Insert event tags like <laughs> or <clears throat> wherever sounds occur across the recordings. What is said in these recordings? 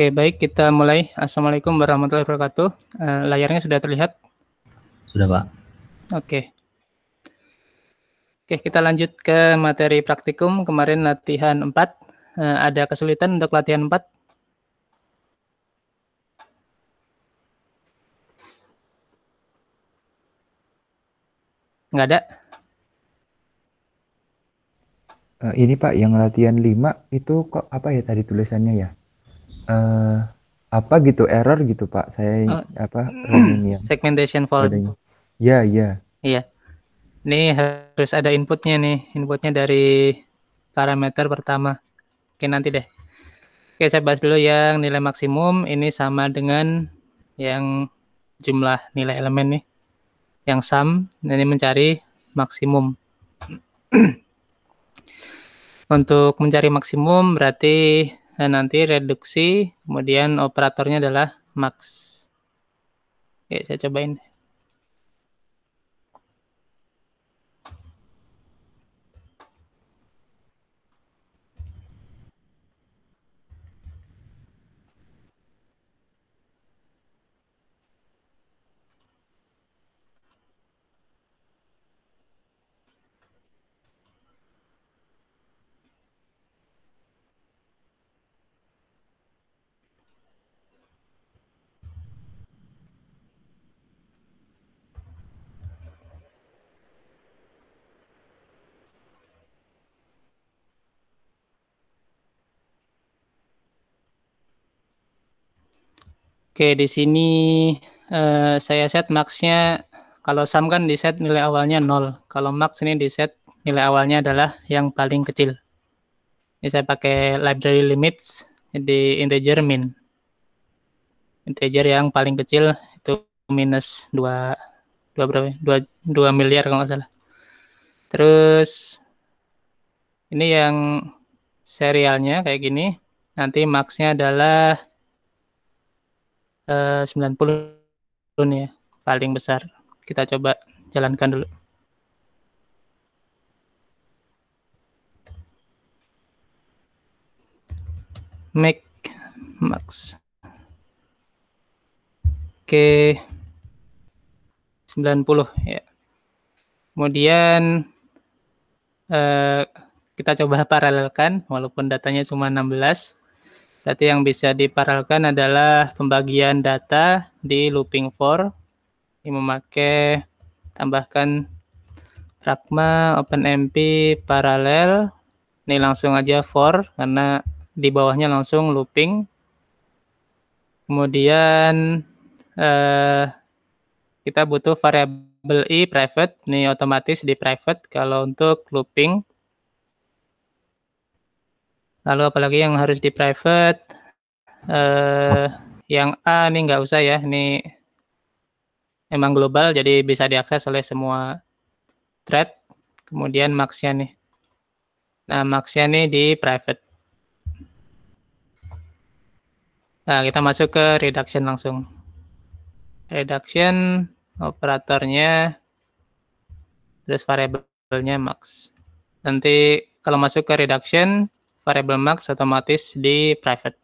Oke, baik kita mulai. Assalamualaikum warahmatullahi wabarakatuh. Uh, layarnya sudah terlihat? Sudah, Pak. Oke. Oke, kita lanjut ke materi praktikum. Kemarin latihan 4. Uh, eh, ada kesulitan untuk latihan 4? Nggak ada? Uh, ini Pak, yang latihan 5 itu kok apa ya tadi tulisannya ya? uh, apa gitu error gitu pak saya uh, apa segmentation fault ya ya iya ini iya. iya. harus ada inputnya nih inputnya dari parameter pertama oke nanti deh oke saya bahas dulu yang nilai maksimum ini sama dengan yang jumlah nilai elemen nih yang sum ini mencari maksimum <clears throat> untuk mencari maksimum berarti dan eh, nanti reduksi kemudian operatornya adalah max. Oke, saya cobain. Oke, di sini eh, saya set maxnya kalau sum kan di set nilai awalnya 0. Kalau max ini di set nilai awalnya adalah yang paling kecil. Ini saya pakai library limits di integer min. Integer yang paling kecil itu minus 2 2 berapa? 2 ya? 2 miliar kalau nggak salah. Terus ini yang serialnya kayak gini. Nanti maxnya adalah adalah 90 eh, nih ya, paling besar. Kita coba jalankan dulu. Make max. Oke. 90 ya. Kemudian eh, kita coba <laughs> paralelkan walaupun datanya cuma 16 Berarti yang bisa diparalkan adalah pembagian data di looping for. Ini memakai tambahkan pragma openmp paralel. Ini langsung aja for karena di bawahnya langsung looping. Kemudian eh, kita butuh variable i private, ini otomatis di private. Kalau untuk looping Lalu apalagi yang harus di private? Eh, yang A nih nggak usah ya, ini emang global jadi bisa diakses oleh semua thread. Kemudian maxnya nih. Nah, maxnya nih di private. Nah, kita masuk ke reduction langsung. Reduction operatornya terus variabelnya max. Nanti kalau masuk ke reduction variable max otomatis di private.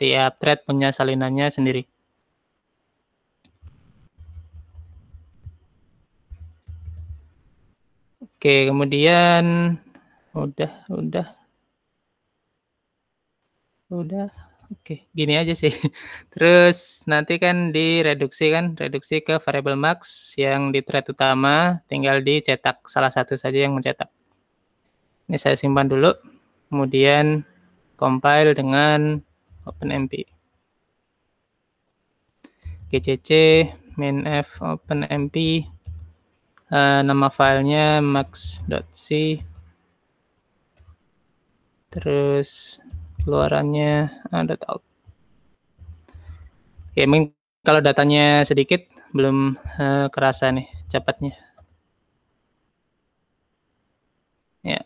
Tiap thread punya salinannya sendiri. Oke, kemudian udah udah udah oke gini aja sih <laughs> terus nanti kan direduksi kan reduksi ke variable max yang di thread utama tinggal dicetak salah satu saja yang mencetak ini saya simpan dulu kemudian compile dengan OpenMP. GCC main-f OpenMP uh, nama filenya max.c terus keluarannya uh, eh, .out. Ya, mungkin kalau datanya sedikit belum uh, kerasa nih cepatnya. Ya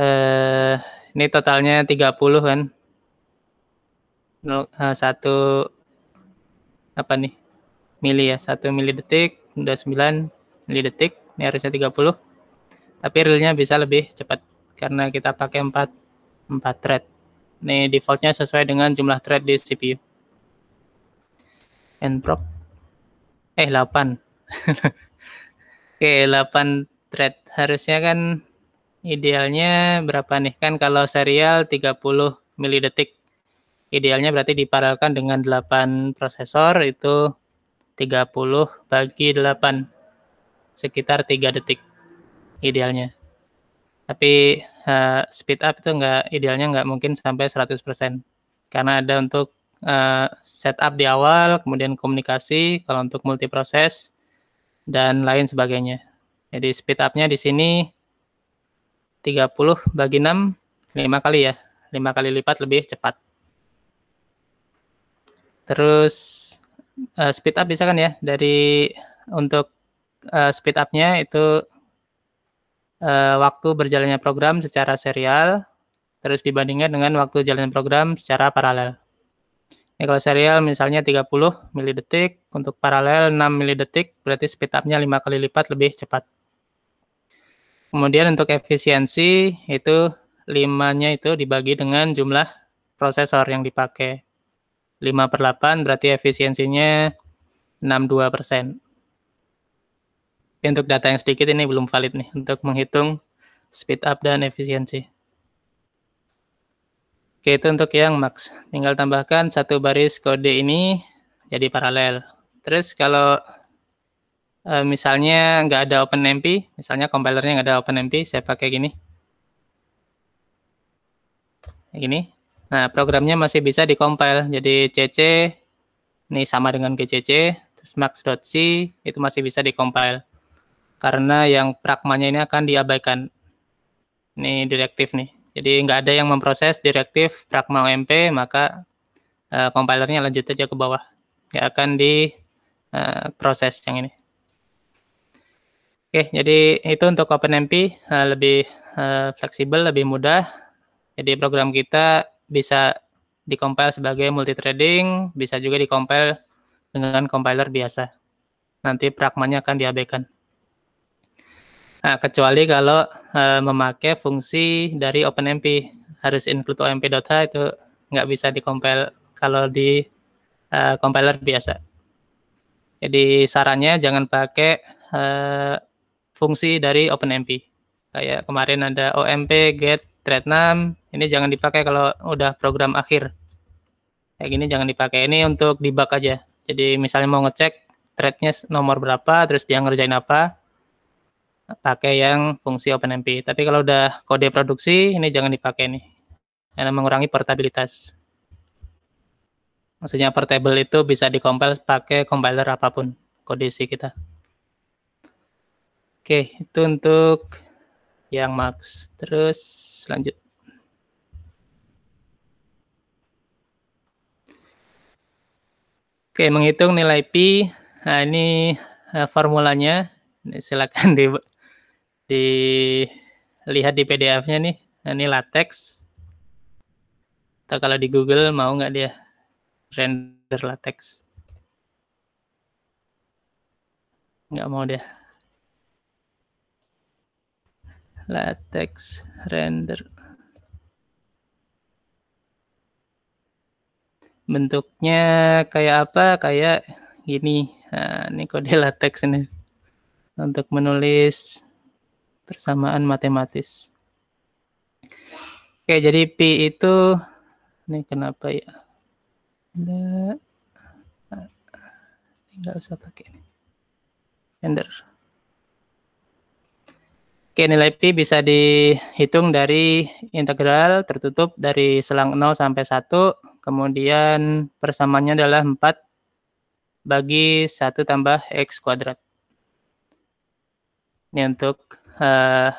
eh, ini totalnya 30 kan. Eh, satu 1 apa nih? Mili ya, 1 mili detik, udah 9 mili detik, ini harusnya 30. Tapi realnya bisa lebih cepat karena kita pakai 4 4 thread. Ini defaultnya sesuai dengan jumlah thread di CPU. prop. eh 8. <laughs> Oke, 8 thread harusnya kan Idealnya berapa nih? Kan kalau serial 30 mili detik. Idealnya berarti diparalkan dengan 8 prosesor itu 30 bagi 8 sekitar 3 detik idealnya. Tapi uh, speed up itu enggak idealnya nggak mungkin sampai 100% karena ada untuk uh, setup di awal, kemudian komunikasi kalau untuk multiproses dan lain sebagainya. Jadi speed up-nya di sini 30 bagi 6, 5 kali ya. 5 kali lipat lebih cepat. Terus uh, speed up bisa kan ya? Dari untuk uh, speed up-nya itu uh, waktu berjalannya program secara serial terus dibandingkan dengan waktu jalan program secara paralel. Ini kalau serial misalnya 30 mili detik, untuk paralel 6 mili detik, berarti speed up-nya 5 kali lipat lebih cepat. Kemudian untuk efisiensi itu limanya itu dibagi dengan jumlah prosesor yang dipakai. 5 per 8 berarti efisiensinya 62 persen. Untuk data yang sedikit ini belum valid nih untuk menghitung speed up dan efisiensi. Oke, itu untuk yang max. Tinggal tambahkan satu baris kode ini jadi paralel. Terus kalau Eh, misalnya nggak ada OpenMP, misalnya compilernya nggak ada OpenMP, saya pakai gini. gini. Nah, programnya masih bisa dikompil. Jadi CC, ini sama dengan GCC, terus max.c, itu masih bisa dikompil. Karena yang pragmanya ini akan diabaikan. Ini direktif nih. Jadi nggak ada yang memproses direktif pragma OMP, maka uh, eh, compilernya lanjut aja ke bawah. Nggak akan di uh, proses yang ini. Oke, jadi itu untuk OpenMP uh, eh, lebih uh, fleksibel, lebih mudah. Jadi program kita bisa dikompil sebagai multi multithreading, bisa juga dikompil dengan compiler biasa. Nanti pragmanya akan diabaikan. Nah, kecuali kalau uh, memakai fungsi dari OpenMP, harus include omp.h itu nggak bisa dikompil kalau di uh, compiler biasa. Jadi sarannya jangan pakai uh, fungsi dari OpenMP. Kayak kemarin ada OMP, get, name, Ini jangan dipakai kalau udah program akhir. Kayak gini jangan dipakai. Ini untuk debug aja. Jadi misalnya mau ngecek threadnya nomor berapa, terus dia ngerjain apa, pakai yang fungsi OpenMP. Tapi kalau udah kode produksi, ini jangan dipakai nih. Karena mengurangi portabilitas. Maksudnya portable itu bisa dikompil pakai compiler apapun, kode kita. Oke, itu untuk yang Max. Terus lanjut. Oke, menghitung nilai pi. Nah, ini eh, formulanya. Ini silakan <laughs> di dilihat di PDF-nya nih. Nah, ini latex. Atau kalau di Google mau nggak dia render latex? Nggak mau dia. latex render. Bentuknya kayak apa? Kayak gini. Nah, ini kode latex ini untuk menulis persamaan matematis. Oke, jadi pi itu ini kenapa ya? Enggak, enggak usah pakai ini. Render. Oke, nilai P bisa dihitung dari integral tertutup dari selang 0 sampai 1, kemudian persamaannya adalah 4 bagi 1 tambah X kuadrat. Ini untuk uh,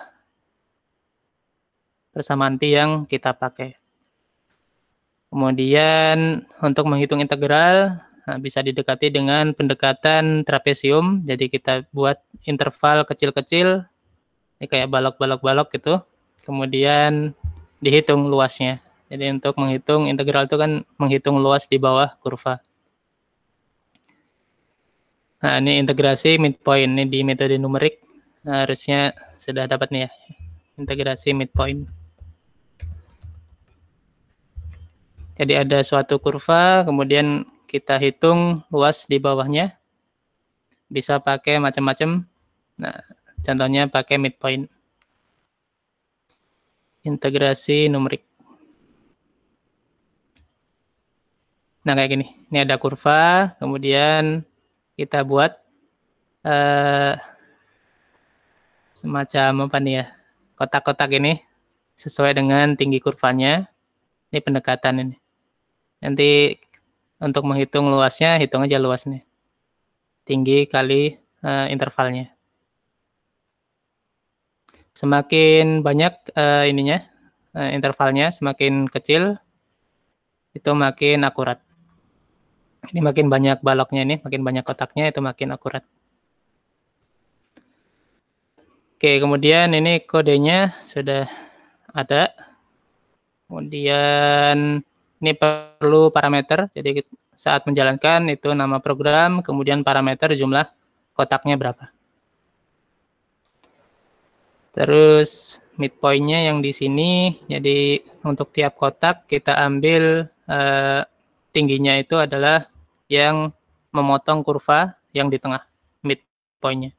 persamaan P yang kita pakai. Kemudian untuk menghitung integral nah, bisa didekati dengan pendekatan trapesium. Jadi kita buat interval kecil-kecil ini kayak balok-balok-balok gitu. Kemudian dihitung luasnya. Jadi untuk menghitung integral itu kan menghitung luas di bawah kurva. Nah, ini integrasi midpoint. Ini di metode numerik. Nah, harusnya sudah dapat nih ya. Integrasi midpoint. Jadi ada suatu kurva, kemudian kita hitung luas di bawahnya. Bisa pakai macam-macam. Nah, Contohnya pakai midpoint. Integrasi numerik. Nah, kayak gini. Ini ada kurva, kemudian kita buat uh, semacam apa nih ya, kotak-kotak ini sesuai dengan tinggi kurvanya. Ini pendekatan ini. Nanti untuk menghitung luasnya, hitung aja luasnya. Tinggi kali uh, intervalnya semakin banyak uh, ininya uh, intervalnya semakin kecil itu makin akurat. Ini makin banyak baloknya ini, makin banyak kotaknya itu makin akurat. Oke, kemudian ini kodenya sudah ada. Kemudian ini perlu parameter. Jadi saat menjalankan itu nama program, kemudian parameter jumlah kotaknya berapa. Terus midpointnya yang di sini, jadi untuk tiap kotak kita ambil eh, tingginya itu adalah yang memotong kurva yang di tengah midpointnya.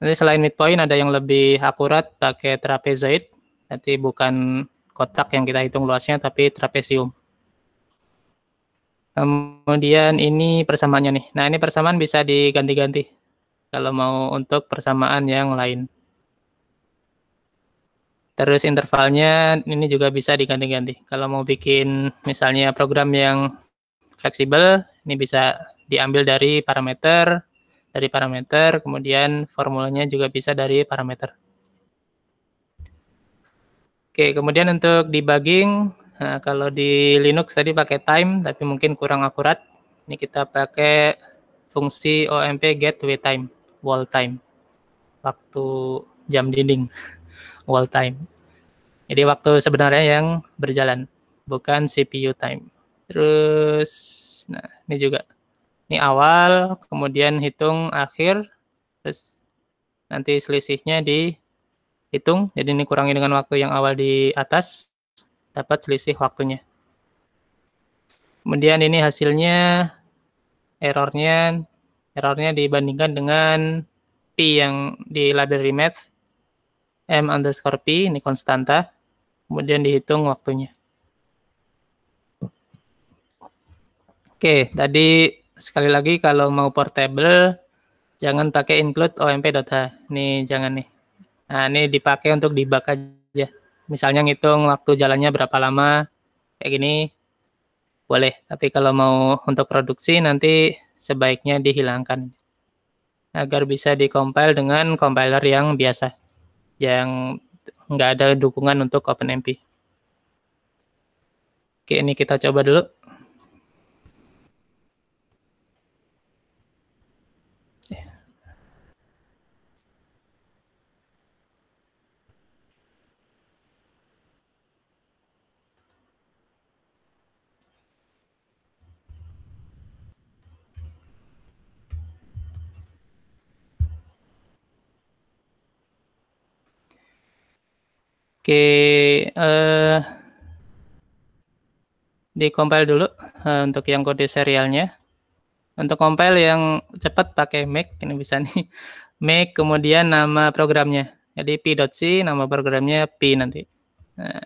Nanti selain midpoint ada yang lebih akurat pakai trapezoid, nanti bukan kotak yang kita hitung luasnya tapi trapesium. Kemudian ini persamaannya nih. Nah ini persamaan bisa diganti-ganti kalau mau untuk persamaan yang lain. Terus intervalnya ini juga bisa diganti-ganti. Kalau mau bikin misalnya program yang fleksibel, ini bisa diambil dari parameter, dari parameter, kemudian formulanya juga bisa dari parameter. Oke, kemudian untuk debugging, nah kalau di Linux tadi pakai time, tapi mungkin kurang akurat. Ini kita pakai fungsi omp get wait time, wall time, waktu jam dinding. <laughs> wall time. Jadi waktu sebenarnya yang berjalan, bukan CPU time. Terus, nah ini juga. Ini awal, kemudian hitung akhir, terus nanti selisihnya dihitung. Jadi ini kurangi dengan waktu yang awal di atas, dapat selisih waktunya. Kemudian ini hasilnya, errornya, errornya dibandingkan dengan P yang di library math M underscore P, ini konstanta, kemudian dihitung waktunya. Oke, tadi sekali lagi kalau mau portable, jangan pakai include omp.h. Ini jangan nih. Nah, ini dipakai untuk debug aja. Misalnya ngitung waktu jalannya berapa lama, kayak gini, boleh. Tapi kalau mau untuk produksi, nanti sebaiknya dihilangkan agar bisa dikompil dengan compiler yang biasa yang nggak ada dukungan untuk OpenMP. Oke, ini kita coba dulu. Oke, eh, di compile dulu uh, untuk yang kode serialnya. Untuk compile yang cepat pakai make ini bisa nih. <laughs> Make kemudian nama programnya. Jadi p.c nama programnya p nanti. Eh,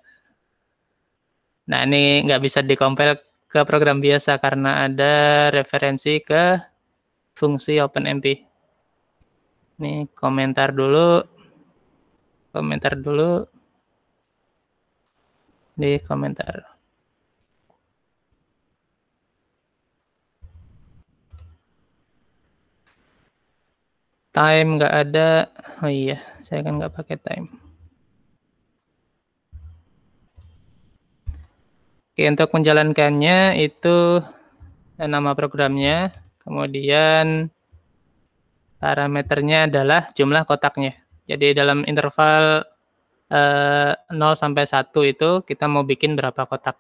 nah, ini nggak bisa di compile ke program biasa karena ada referensi ke fungsi OpenMP. Nih komentar dulu. Komentar dulu di komentar. Time nggak ada. Oh iya, saya kan nggak pakai time. Oke, untuk menjalankannya itu eh, nama programnya. Kemudian parameternya adalah jumlah kotaknya. Jadi dalam interval 0 eh, sampai 1 itu kita mau bikin berapa kotak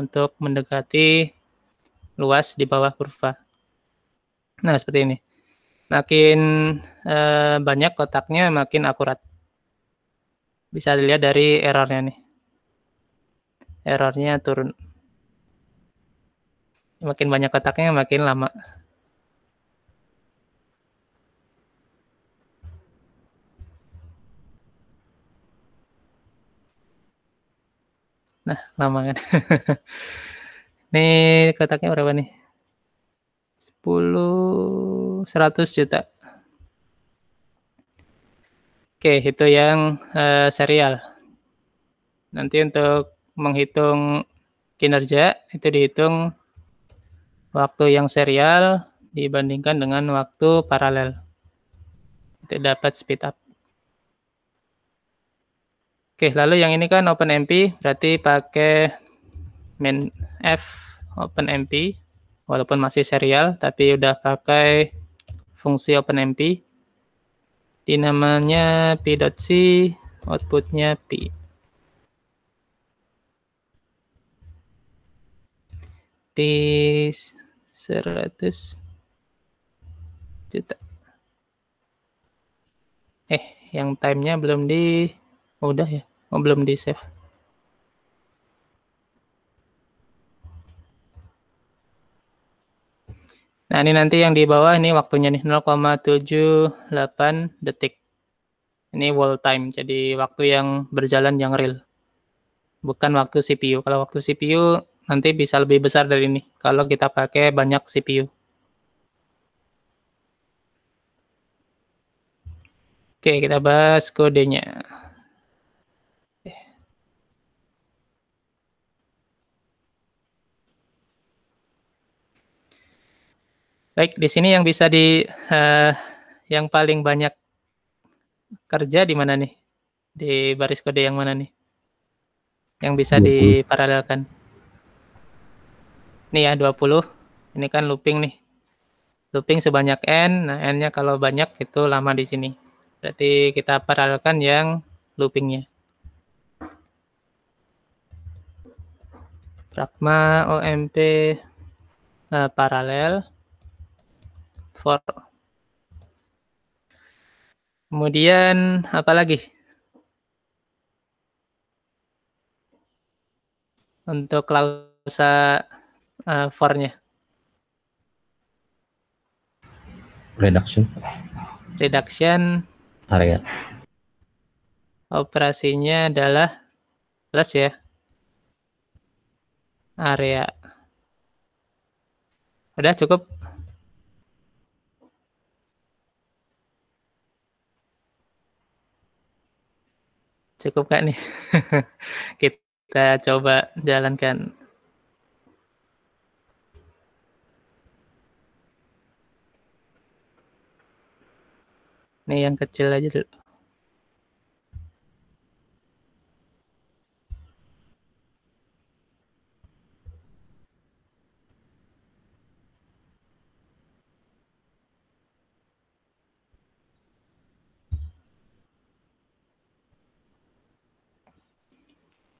untuk mendekati luas di bawah kurva. Nah, seperti ini. Makin eh, banyak kotaknya, makin akurat. Bisa dilihat dari errornya nih. Errornya turun. Makin banyak kotaknya, makin lama. Nah, lama kan. <laughs> nih kotaknya berapa nih? 10 100 juta. Oke, itu yang uh, serial. Nanti untuk menghitung kinerja itu dihitung waktu yang serial dibandingkan dengan waktu paralel. Itu dapat speed up. Oke, lalu yang ini kan open MP berarti pakai main f open MP walaupun masih serial, tapi udah pakai fungsi open OpenMP. Di namanya p.c, outputnya p. P 100 juta. Eh, yang timenya belum di Oh, udah ya? Oh, belum di-save. Nah, ini nanti yang di bawah ini waktunya nih 0,78 detik. Ini wall time, jadi waktu yang berjalan yang real. Bukan waktu CPU. Kalau waktu CPU nanti bisa lebih besar dari ini kalau kita pakai banyak CPU. Oke, kita bahas kodenya. Baik, di sini yang bisa di uh, yang paling banyak kerja di mana nih? Di baris kode yang mana nih? Yang bisa 20. diparalelkan. Ini ya 20. Ini kan looping nih. Looping sebanyak n. Nah, n-nya kalau banyak itu lama di sini. Berarti kita paralelkan yang loopingnya. Pragma OMP uh, eh, paralel Kemudian apa lagi? Untuk klausa uh, for-nya. Reduction. Reduction. Area. Operasinya adalah plus ya. Area. Udah cukup? Cukup kak nih? <laughs> Kita coba jalankan. Nih yang kecil aja dulu.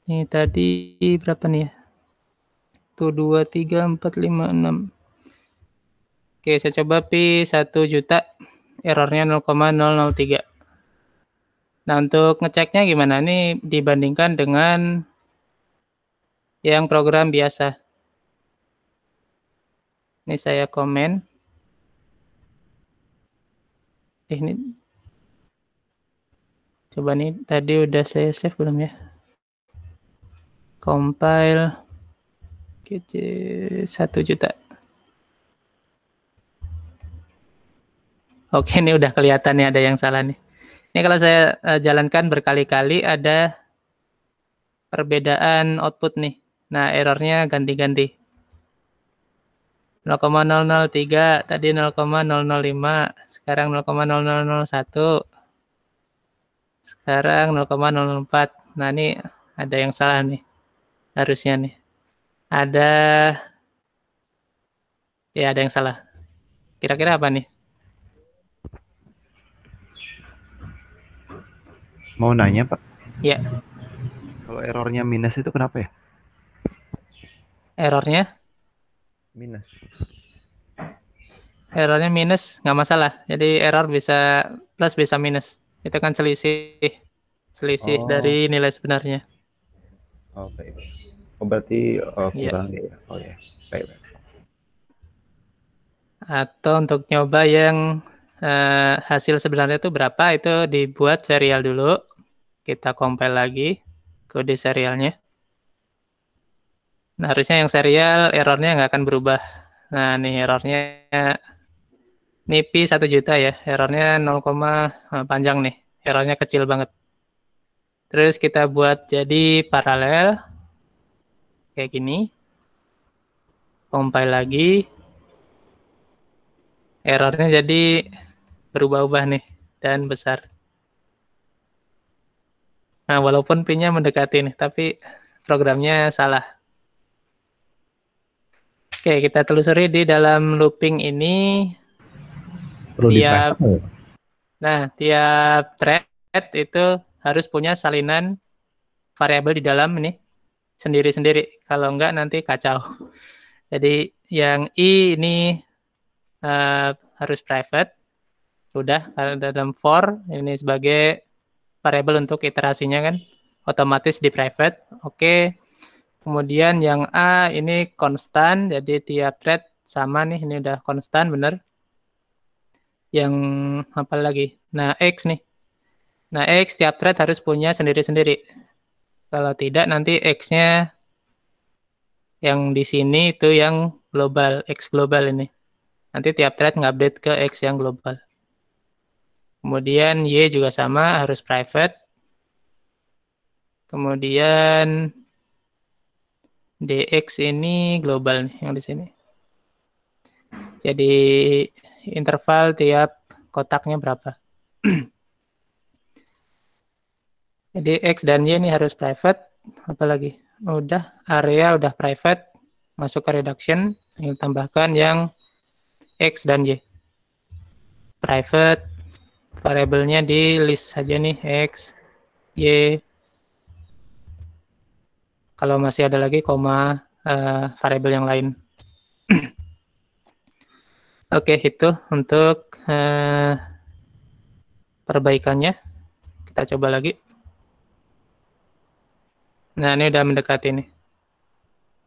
Ini tadi berapa nih ya? Tuh, 2, 3, 4, 5, 6. Oke, saya coba P 1 juta. Errornya 0,003. Nah, untuk ngeceknya gimana? Ini dibandingkan dengan yang program biasa. Ini saya komen. Eh, ini coba nih tadi udah saya save belum ya? compile GC satu juta. Oke, ini udah kelihatan nih ada yang salah nih. Ini kalau saya eh, jalankan berkali-kali ada perbedaan output nih. Nah, errornya ganti-ganti. 0,003, tadi 0,005, sekarang 0,0001, sekarang 0,004. Nah, ini ada yang salah nih harusnya nih. Ada ya ada yang salah. Kira-kira apa nih? Mau nanya, Pak? Ya. Kalau errornya minus itu kenapa ya? Errornya? Minus. Errornya minus, nggak masalah. Jadi error bisa plus bisa minus. Itu kan selisih selisih oh. dari nilai sebenarnya. Oke. Oh, okay. Oh berarti oh, iya. kurang yeah. ya. Oh ya. Baik, baik. Atau untuk nyoba yang uh, hasil sebenarnya itu berapa itu dibuat serial dulu. Kita compile lagi kode serialnya. Nah, harusnya yang serial errornya nggak akan berubah. Nah, nih errornya NIPI 1 juta ya. Errornya 0, eh, panjang nih. Errornya kecil banget. Terus kita buat jadi paralel kayak gini. Compile lagi. Errornya jadi berubah-ubah nih dan besar. Nah, walaupun pinnya mendekati nih, tapi programnya salah. Oke, kita telusuri di dalam looping ini perlu tiap, Nah, tiap thread itu harus punya salinan variabel di dalam nih sendiri-sendiri. Kalau enggak nanti kacau. Jadi yang I ini uh, harus private. Udah dalam for ini sebagai variabel untuk iterasinya kan otomatis di private. Oke. Okay. Kemudian yang A ini konstan jadi tiap thread sama nih ini udah konstan bener. Yang apa lagi? Nah, X nih. Nah, X tiap thread harus punya sendiri-sendiri kalau tidak nanti X-nya yang di sini itu yang global, X global ini. Nanti tiap thread update ke X yang global. Kemudian Y juga sama, harus private. Kemudian DX ini global nih yang di sini. Jadi interval tiap kotaknya berapa? <clears throat> Jadi X dan Y ini harus private. Apalagi? Oh, udah, area udah private. Masuk ke reduction. Tinggal tambahkan yang X dan Y. Private. Variabelnya di list saja nih. X, Y. Kalau masih ada lagi, koma uh, variabel yang lain. <clears throat> Oke, itu untuk uh, perbaikannya. Kita coba lagi. Nah, ini udah mendekati nih.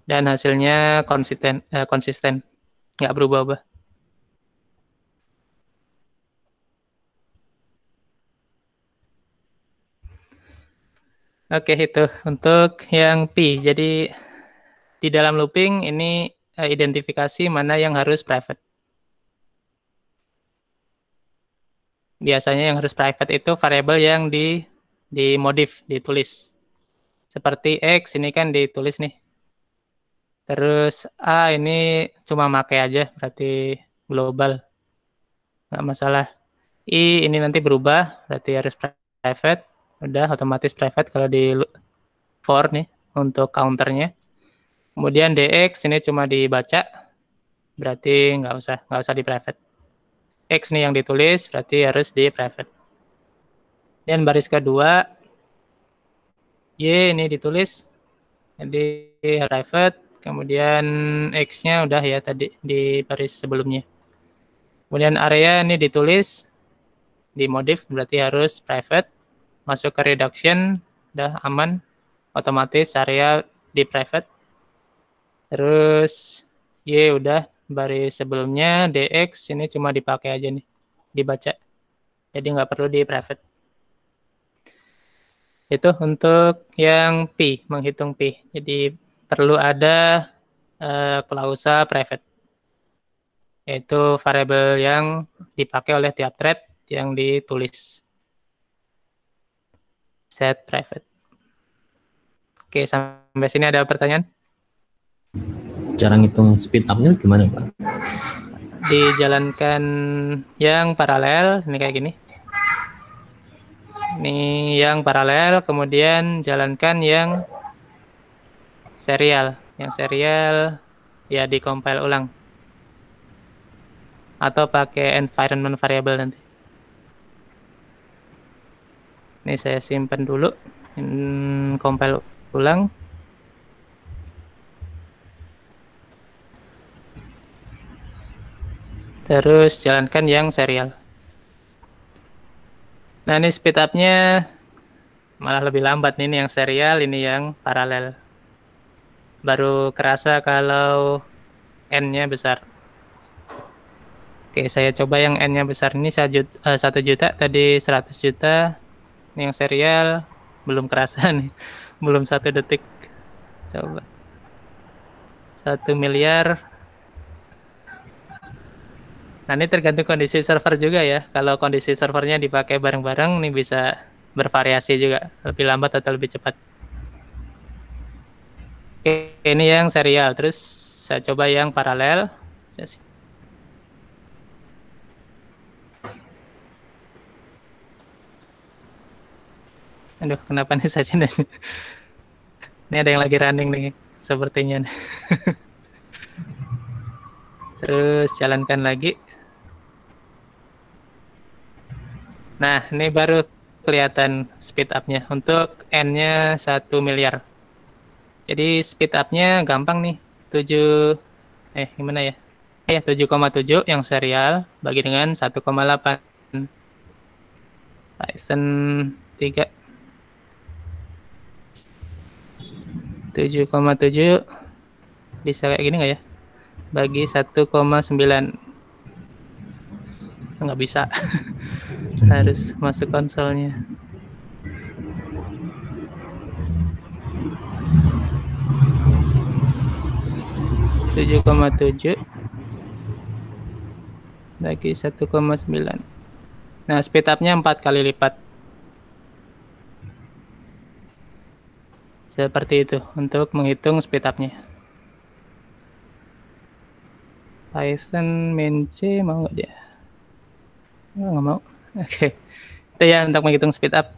Dan hasilnya konsisten eh, konsisten. Nggak berubah-ubah. Oke, itu untuk yang P. Jadi di dalam looping ini eh, identifikasi mana yang harus private. Biasanya yang harus private itu variabel yang di di modif, ditulis. Seperti X ini kan ditulis nih. Terus A ini cuma make aja berarti global. Nggak masalah. I ini nanti berubah berarti harus private. Udah otomatis private kalau di for nih untuk counternya. Kemudian DX ini cuma dibaca berarti nggak usah nggak usah di private. X nih yang ditulis berarti harus di private. Dan baris kedua Y ini ditulis jadi arrived kemudian X-nya udah ya tadi di baris sebelumnya. Kemudian area ini ditulis di modif berarti harus private. Masuk ke reduction udah aman otomatis area di private. Terus Y udah baris sebelumnya DX ini cuma dipakai aja nih dibaca. Jadi nggak perlu di private itu untuk yang P, menghitung P. Jadi perlu ada uh, klausa private, yaitu variabel yang dipakai oleh tiap thread yang ditulis. Set private. Oke, sampai sini ada pertanyaan? Cara ngitung speed up gimana, Pak? Dijalankan yang paralel, ini kayak gini ini yang paralel kemudian jalankan yang serial yang serial ya di compile ulang atau pakai environment variable nanti ini saya simpan dulu compile hmm, ulang terus jalankan yang serial Nah ini speed up-nya malah lebih lambat nih ini yang serial, ini yang paralel. Baru kerasa kalau N-nya besar. Oke, saya coba yang N-nya besar ini satu juta, uh, eh, 1 juta, tadi 100 juta. Ini yang serial belum kerasa <laughs> nih. Belum satu detik. Coba. satu miliar Nah ini tergantung kondisi server juga ya. Kalau kondisi servernya dipakai bareng-bareng, ini bisa bervariasi juga, lebih lambat atau lebih cepat. Oke, ini yang serial. Terus saya coba yang paralel. Aduh, kenapa nih saya ini? <laughs> ini ada yang lagi running nih, sepertinya. <laughs> Terus jalankan lagi. Nah, ini baru kelihatan speed up-nya. Untuk N-nya 1 miliar. Jadi speed up-nya gampang nih. 7 eh gimana ya? Eh 7,7 yang serial bagi dengan 1,8. Python 3 7,7 bisa kayak gini nggak ya? Bagi 1,9 nggak bisa. <laughs> Hmm. harus masuk konsolnya tujuh koma tujuh lagi satu koma sembilan nah speed up-nya empat kali lipat seperti itu untuk menghitung speed up-nya. Python main C mau nggak dia nggak mau Oke. Okay. Itu ya untuk menghitung speed up.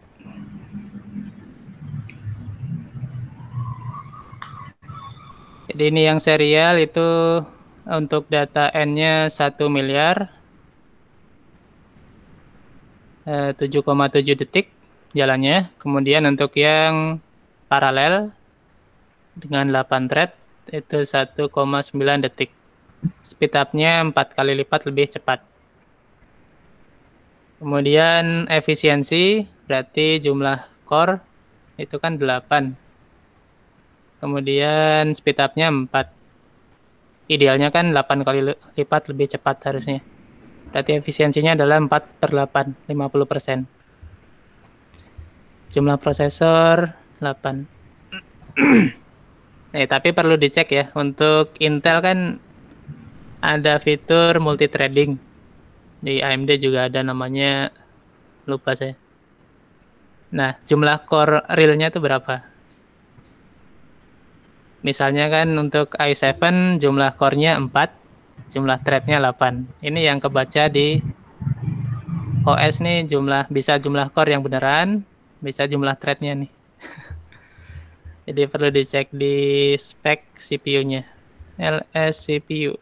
Jadi ini yang serial itu untuk data N-nya 1 miliar. 7,7 eh, detik jalannya. Kemudian untuk yang paralel dengan 8 thread itu 1,9 detik. Speed up-nya 4 kali lipat lebih cepat. Kemudian efisiensi berarti jumlah core itu kan 8. Kemudian speed up-nya 4. Idealnya kan 8 kali lipat lebih cepat harusnya. Berarti efisiensinya adalah 4 per 8, 50%. Jumlah prosesor 8. <clears throat> eh, tapi perlu dicek ya, untuk Intel kan ada fitur multithreading. Di AMD juga ada namanya lupa saya. Nah, jumlah core realnya itu berapa? Misalnya kan untuk i7 jumlah core-nya 4, jumlah thread-nya 8. Ini yang kebaca di OS nih jumlah bisa jumlah core yang beneran, bisa jumlah thread-nya nih. <laughs> Jadi perlu dicek di spek CPU-nya. LS CPU.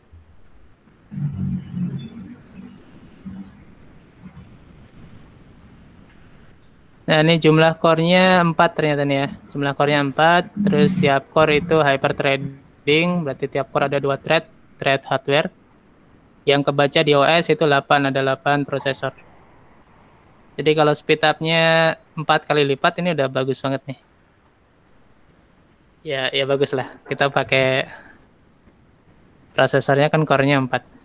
Nah, ini jumlah core-nya 4 ternyata nih ya. Jumlah core-nya 4, terus tiap core itu hyper threading, berarti tiap core ada dua thread, thread hardware. Yang kebaca di OS itu 8, ada 8 prosesor. Jadi kalau speed up-nya 4 kali lipat ini udah bagus banget nih. Ya, ya bagus lah. Kita pakai prosesornya kan core-nya 4.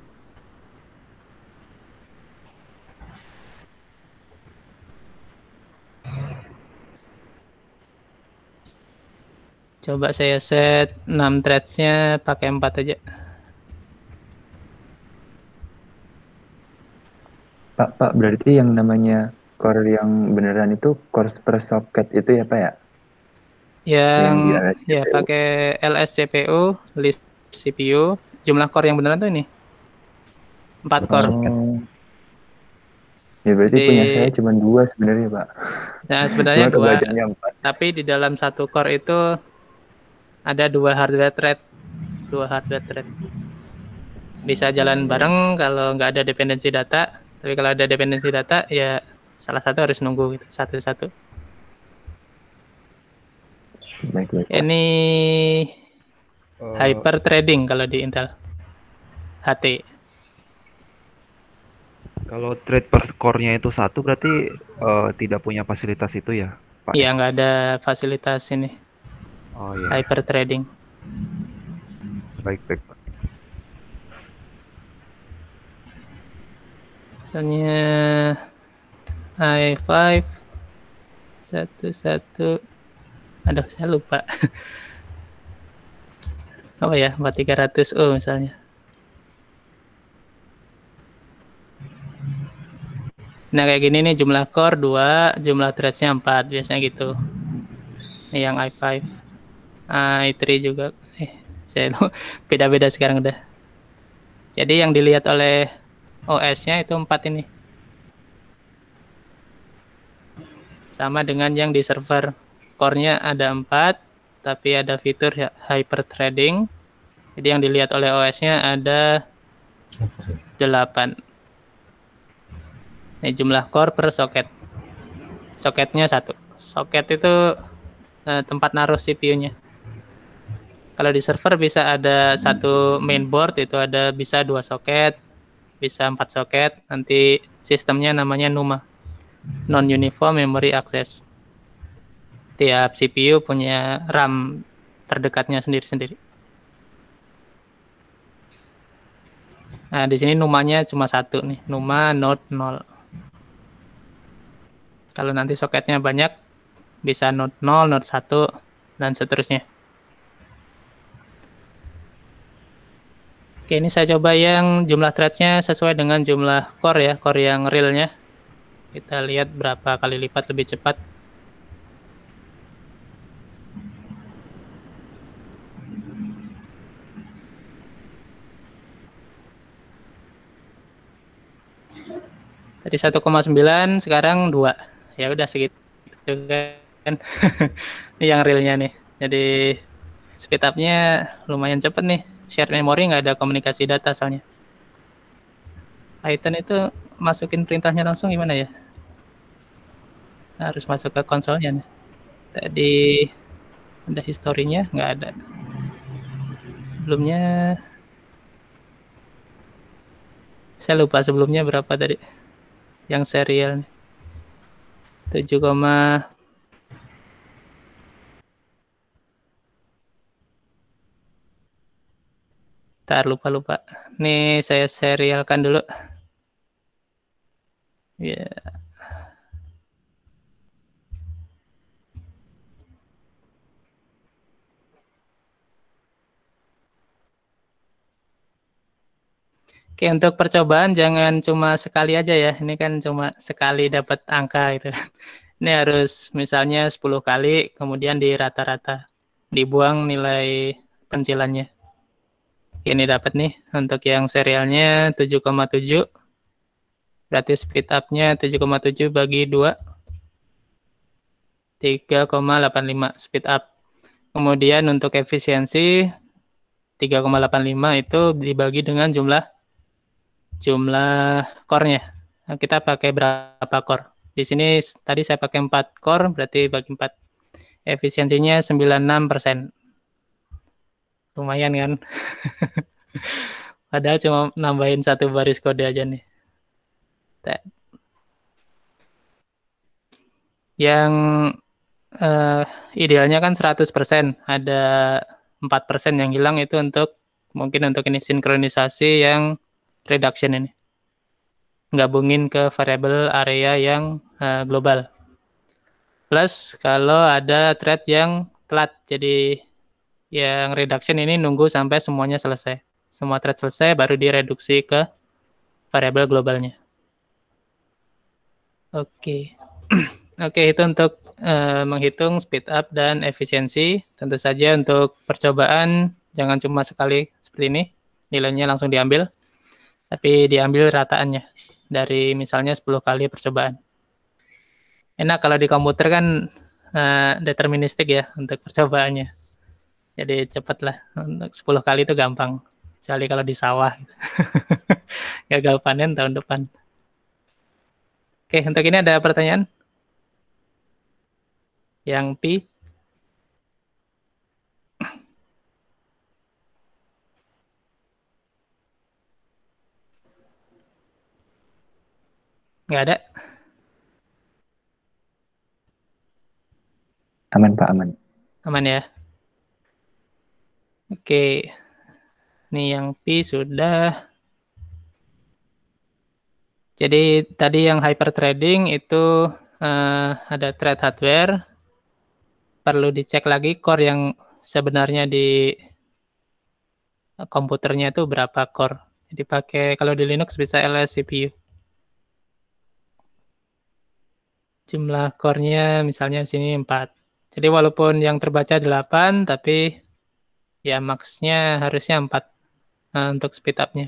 Coba saya set 6 threads pakai 4 aja. Pak, Pak, berarti yang namanya core yang beneran itu core per socket itu ya, Pak ya? Yang, yang ya pakai LS CPU, list CPU, jumlah core yang beneran tuh ini. 4 core. Ya berarti Jadi, punya saya cuma dua sebenarnya pak. Nah sebenarnya dua, tapi di dalam satu core itu ada dua hardware thread dua hardware thread bisa jalan bareng kalau nggak ada dependensi data tapi kalau ada dependensi data ya salah satu harus nunggu gitu satu-satu ini eh, hyper trading kalau di Intel HT kalau trade per skornya itu satu berarti uh, tidak punya fasilitas itu ya Pak? Iya nggak ada fasilitas ini Oh iya. Hyper trading. Baik baik. Misalnya i5 satu satu. Aduh saya lupa. <laughs> Apa ya 4300 oh misalnya. Nah kayak gini nih jumlah core 2, jumlah threadsnya 4 biasanya gitu. Ini yang i5 uh, ah, Itri juga eh saya <laughs> beda-beda sekarang udah jadi yang dilihat oleh OS-nya itu empat ini sama dengan yang di server core-nya ada empat tapi ada fitur ya, hyper threading jadi yang dilihat oleh OS-nya ada delapan. ini jumlah core per soket soketnya satu soket itu eh, tempat naruh CPU-nya kalau di server bisa ada satu mainboard itu ada bisa dua soket, bisa empat soket. Nanti sistemnya namanya NUMA, non uniform memory access. Tiap CPU punya RAM terdekatnya sendiri-sendiri. Nah, di sini numanya cuma satu nih, numa node 0. Kalau nanti soketnya banyak, bisa node 0, node 1, dan seterusnya. Oke, ini saya coba yang jumlah threadnya sesuai dengan jumlah core ya, core yang realnya. Kita lihat berapa kali lipat lebih cepat. Tadi 1,9, sekarang 2. Ya udah segitu kan. <laughs> Ini yang realnya nih. Jadi speed up-nya lumayan cepat nih. Share memory nggak ada komunikasi data soalnya. Python itu masukin perintahnya langsung gimana ya? harus masuk ke konsolnya. Nih. Tadi ada historinya nggak ada. Sebelumnya saya lupa sebelumnya berapa tadi yang serial Ntar lupa-lupa. Nih saya serialkan dulu. Ya. Yeah. Oke, untuk percobaan jangan cuma sekali aja ya. Ini kan cuma sekali dapat angka gitu <laughs> Ini harus misalnya 10 kali kemudian dirata-rata. Dibuang nilai pencilannya ini dapat nih untuk yang serialnya 7,7 berarti speed up-nya 7,7 bagi 2 3,85 speed up kemudian untuk efisiensi 3,85 itu dibagi dengan jumlah jumlah core-nya nah, kita pakai berapa core di sini tadi saya pakai 4 core berarti bagi 4 efisiensinya 96 persen Lumayan kan? Padahal cuma nambahin satu baris kode aja nih. Tet. Yang uh, idealnya kan 100%, ada 4% yang hilang itu untuk mungkin untuk ini sinkronisasi yang reduction ini. Gabungin ke variable area yang uh, global. Plus kalau ada thread yang telat jadi yang reduction ini nunggu sampai semuanya selesai. Semua thread selesai baru direduksi ke variabel globalnya. Oke. Okay. <clears throat> Oke, okay, itu untuk uh, menghitung speed up dan efisiensi. Tentu saja untuk percobaan jangan cuma sekali seperti ini, nilainya langsung diambil. Tapi diambil rataannya dari misalnya 10 kali percobaan. Enak kalau di komputer kan uh, deterministik ya untuk percobaannya jadi cepet lah untuk 10 kali itu gampang kecuali kalau di sawah <laughs> gagal panen tahun depan oke untuk ini ada pertanyaan yang P Enggak ada aman pak aman aman ya Oke. Ini yang P sudah. Jadi tadi yang hyper trading itu uh, ada trade hardware. Perlu dicek lagi core yang sebenarnya di komputernya itu berapa core. Jadi pakai kalau di Linux bisa ls CPU. Jumlah core-nya misalnya sini 4. Jadi walaupun yang terbaca 8 tapi ya maxnya harusnya 4 uh, eh, untuk speed up-nya.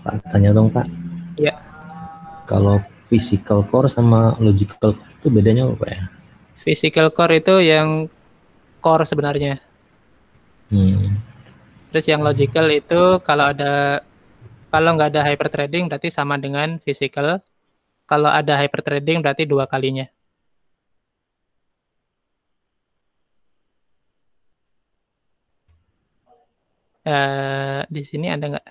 Pak, tanya dong Pak. Ya. Kalau physical core sama logical core itu bedanya apa ya? Physical core itu yang core sebenarnya. Hmm. Terus yang logical itu kalau ada kalau nggak ada hyper trading berarti sama dengan physical. Kalau ada hyper trading berarti dua kalinya. Eh, di sini ada nggak?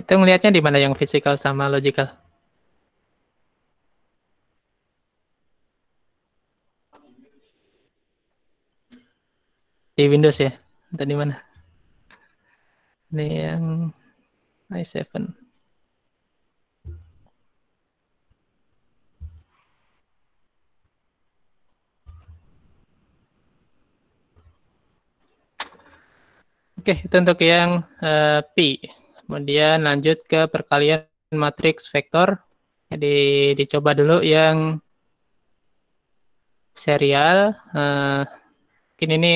Itu ngelihatnya di mana yang physical sama logical? Di Windows ya? Atau di mana? Ini yang i7. Oke, itu untuk yang uh, P. Kemudian lanjut ke perkalian matriks vektor. Jadi dicoba dulu yang serial. Uh, mungkin ini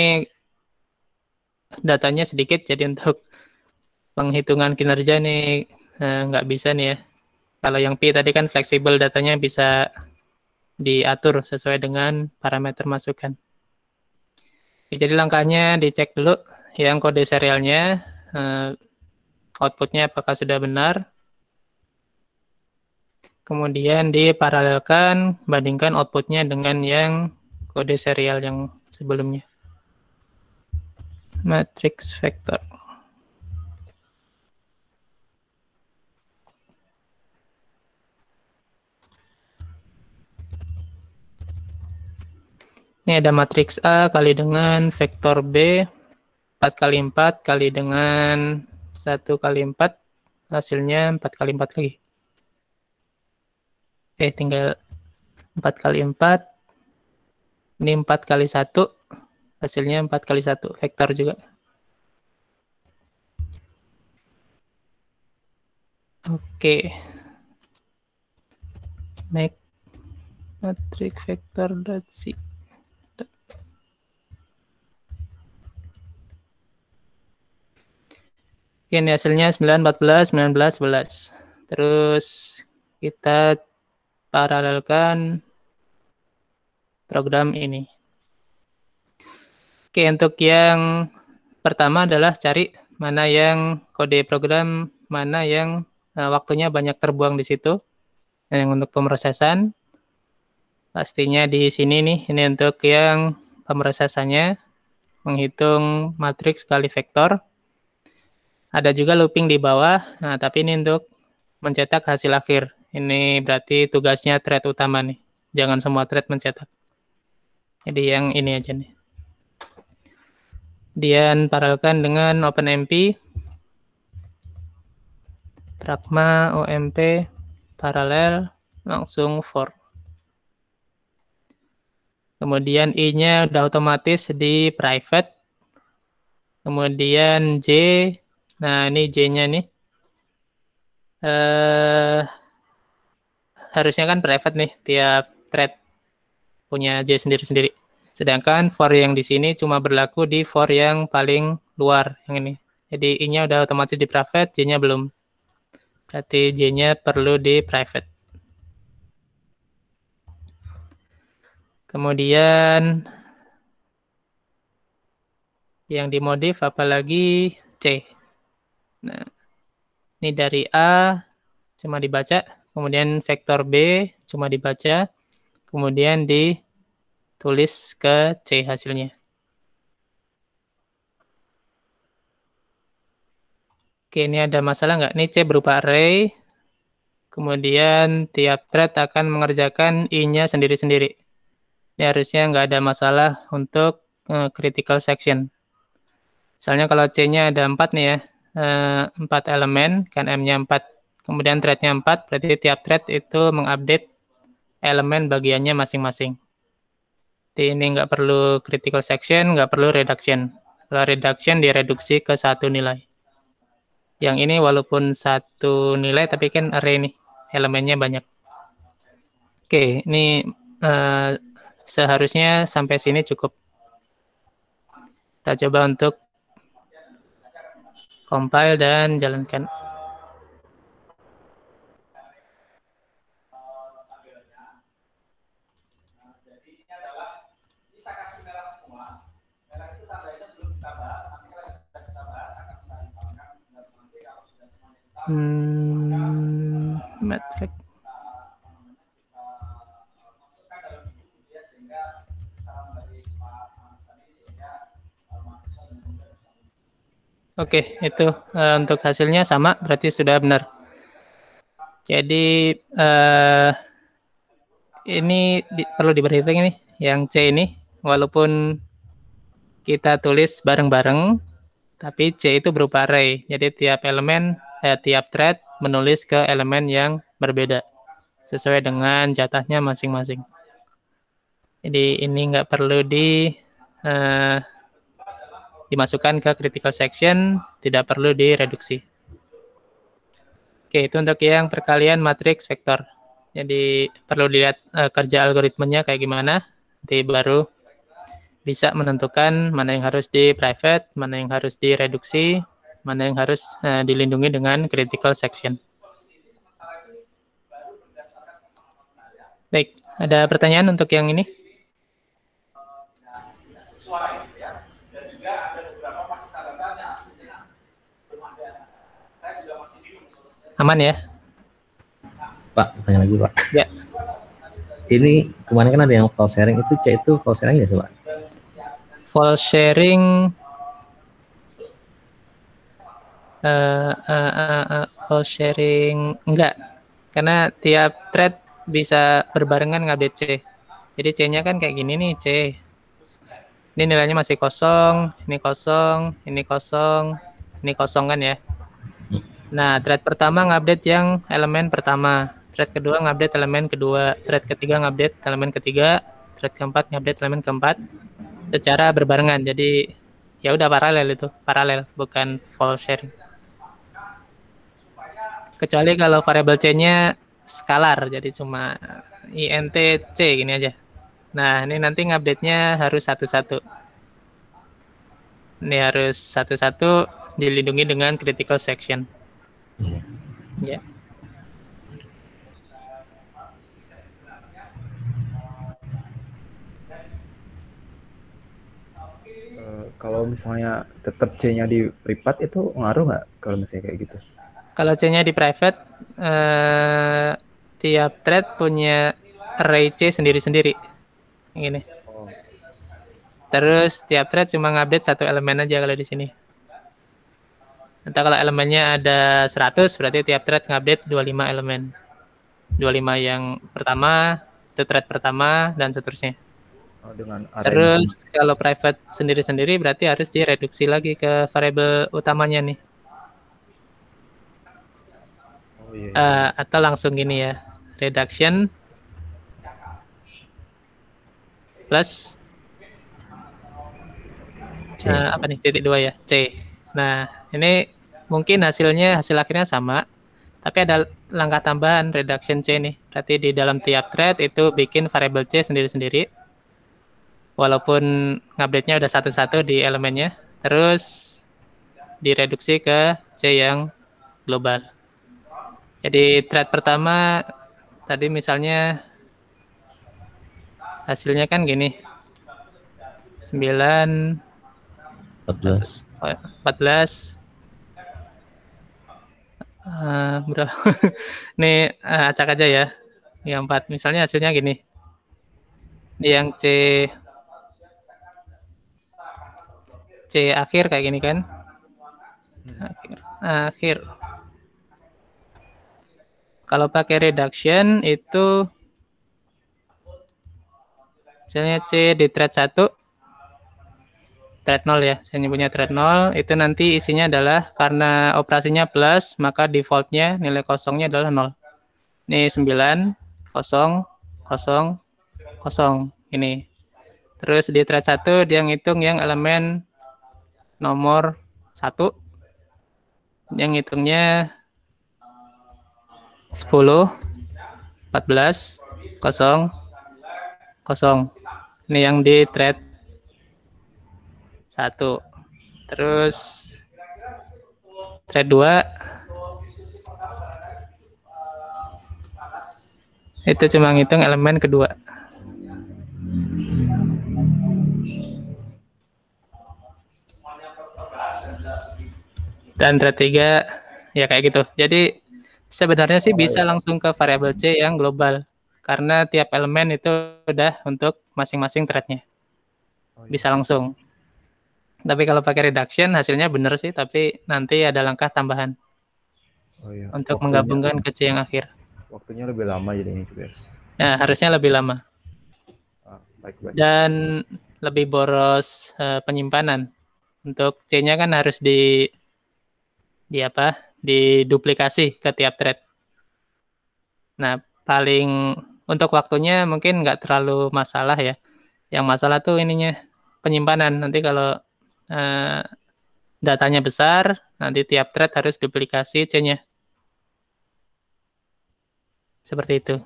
datanya sedikit, jadi untuk penghitungan kinerja ini uh, nggak bisa nih ya. Kalau yang P tadi kan fleksibel datanya bisa diatur sesuai dengan parameter masukan. Jadi langkahnya dicek dulu yang kode serialnya uh, outputnya apakah sudah benar. Kemudian diparalelkan, bandingkan outputnya dengan yang kode serial yang sebelumnya. Matrix vector. Ini ada matriks A kali dengan vektor B 4 kali 4 kali dengan 1 kali 4 hasilnya 4 kali 4 lagi. Oke, tinggal 4 kali 4. Ini 4 kali 1. Hasilnya 4 kali 1. Vektor juga. Oke. Make matrix vector.c. Oke, ini ya, hasilnya 9, 14, 19, 11. Terus kita paralelkan program ini. Oke, untuk yang pertama adalah cari mana yang kode program, mana yang uh, waktunya banyak terbuang di situ. Yang untuk pemrosesan, pastinya di sini nih, ini untuk yang pemrosesannya, menghitung matriks kali vektor. Ada juga looping di bawah, nah, tapi ini untuk mencetak hasil akhir. Ini berarti tugasnya thread utama nih. Jangan semua thread mencetak. Jadi yang ini aja nih. Dian paralelkan dengan OpenMP. Pragma OMP paralel langsung for. Kemudian I-nya udah otomatis di private. Kemudian J Nah, ini J-nya nih. Uh, harusnya kan private nih tiap thread punya J sendiri-sendiri. Sedangkan for yang di sini cuma berlaku di for yang paling luar yang ini. Jadi I-nya udah otomatis di private, J-nya belum. Berarti J-nya perlu di private. Kemudian yang dimodif apalagi C. Nah, ini dari A cuma dibaca, kemudian vektor B cuma dibaca, kemudian ditulis ke C hasilnya. Oke, ini ada masalah nggak? Ini C berupa array, kemudian tiap thread akan mengerjakan I-nya sendiri-sendiri. Ini harusnya nggak ada masalah untuk eh, critical section. Misalnya kalau C-nya ada 4 nih ya, Eh, empat uh, elemen, kan M-nya 4, kemudian thread-nya 4, berarti tiap thread itu mengupdate elemen bagiannya masing-masing. Jadi ini nggak perlu critical section, nggak perlu reduction. Kalau reduction direduksi ke satu nilai. Yang ini walaupun satu nilai, tapi kan array nih, elemennya banyak. Oke, ini uh, seharusnya sampai sini cukup. Kita coba untuk compile dan jalankan. Hmm. Oke, itu uh, untuk hasilnya sama, berarti sudah benar. Jadi uh, ini di, perlu diperhitung ini, yang C ini, walaupun kita tulis bareng-bareng, tapi C itu berupa array. Jadi tiap elemen, eh, tiap thread menulis ke elemen yang berbeda sesuai dengan jatahnya masing-masing. Jadi ini nggak perlu di uh, dimasukkan ke critical section, tidak perlu direduksi. Oke, itu untuk yang perkalian matriks vektor. Jadi perlu dilihat uh, kerja algoritmenya kayak gimana, nanti baru bisa menentukan mana yang harus di private, mana yang harus direduksi, mana yang harus uh, dilindungi dengan critical section. Baik, ada pertanyaan untuk yang ini? Aman ya? Pak, tanya lagi Pak. Ya. Ini kemarin kan ada yang file sharing itu C itu file sharing nggak sih Pak? File sharing uh, uh, uh, uh, file sharing enggak karena tiap thread bisa berbarengan ngupdate C. Jadi C-nya kan kayak gini nih C. Ini nilainya masih kosong, ini kosong, ini kosong, ini kosong kan ya. Nah, thread pertama ngupdate yang elemen pertama, thread kedua ngupdate elemen kedua, thread ketiga ngupdate elemen ketiga, thread keempat ngupdate elemen keempat secara berbarengan. Jadi ya udah paralel itu, paralel bukan full sharing. Kecuali kalau variable C-nya skalar, jadi cuma int C gini aja. Nah, ini nanti ngupdate-nya harus satu-satu. Ini harus satu-satu dilindungi dengan critical section. Ya. kalau misalnya tetap C-nya di privat itu ngaruh nggak kalau misalnya kayak gitu? Kalau C-nya di private, eh, tiap thread punya array C sendiri-sendiri. Ini. Oh. Terus tiap thread cuma ngupdate satu elemen aja kalau di sini. Entah kalau elemennya ada 100 berarti tiap thread ngupdate 25 elemen. 25 yang pertama, itu thread pertama dan seterusnya. Oh, dengan Terus kalau private sendiri-sendiri berarti harus direduksi lagi ke variable utamanya nih. Oh, iya. uh, atau langsung gini ya, reduction plus C. Eh, apa nih titik dua ya C. Nah ini mungkin hasilnya hasil akhirnya sama, tapi ada langkah tambahan reduction C nih. Berarti di dalam tiap thread itu bikin variable C sendiri-sendiri. Walaupun update-nya udah satu-satu di elemennya, terus direduksi ke C yang global. Jadi thread pertama tadi misalnya hasilnya kan gini. 9 14 14 berapa? Ini uh, acak aja ya. Yang empat. Misalnya hasilnya gini. Yang C C akhir kayak gini kan. Akhir. Akhir. Kalau pakai reduction itu misalnya C di thread 1 treadmill ya, saya nyebutnya treadmill, itu nanti isinya adalah karena operasinya plus, maka defaultnya nilai kosongnya adalah 0. Ini 9, 0, 0, 0, ini. Terus di thread 1 dia ngitung yang elemen nomor 1, yang ngitungnya 10, 14, 0, 0. Ini yang di thread satu terus trade dua itu cuma ngitung elemen kedua dan trade tiga ya kayak gitu jadi sebenarnya sih bisa langsung ke variable C yang global karena tiap elemen itu udah untuk masing-masing threadnya oh iya. bisa langsung tapi kalau pakai reduction hasilnya benar sih, tapi nanti ada langkah tambahan. Oh iya. Untuk waktunya menggabungkan ke C yang akhir. Waktunya lebih lama jadi ini juga. Ya, nah, harusnya lebih lama. Ah, baik, baik. Dan lebih boros uh, penyimpanan. Untuk C-nya kan harus di di apa? diduplikasi ke tiap thread. Nah, paling untuk waktunya mungkin nggak terlalu masalah ya. Yang masalah tuh ininya penyimpanan. Nanti kalau uh, datanya besar, nanti tiap thread harus duplikasi change-nya, Seperti itu.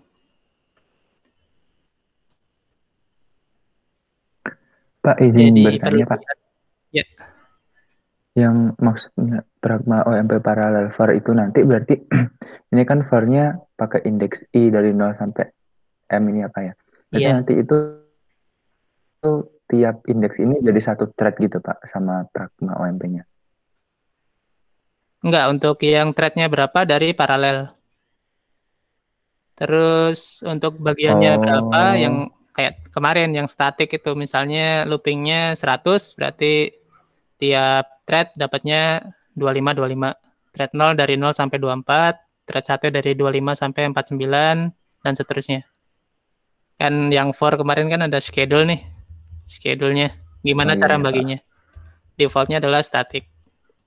Pak izin Jadi, bertanya Pak. Ya. Yang maksudnya pragma OMP paralel var itu nanti berarti <clears throat> ini kan vernya pakai indeks i dari 0 sampai m ini apa ya? Jadi ya. Iya. nanti itu tiap indeks ini jadi satu thread gitu Pak sama pragma OMP-nya? Enggak, untuk yang thread-nya berapa dari paralel. Terus untuk bagiannya oh. berapa yang kayak kemarin yang statik itu misalnya loopingnya 100 berarti tiap thread dapatnya 25 25 thread 0 dari 0 sampai 24 thread 1 dari 25 sampai 49 dan seterusnya kan yang for kemarin kan ada schedule nih schedule-nya. Gimana oh, cara iya, baginya? Defaultnya adalah static.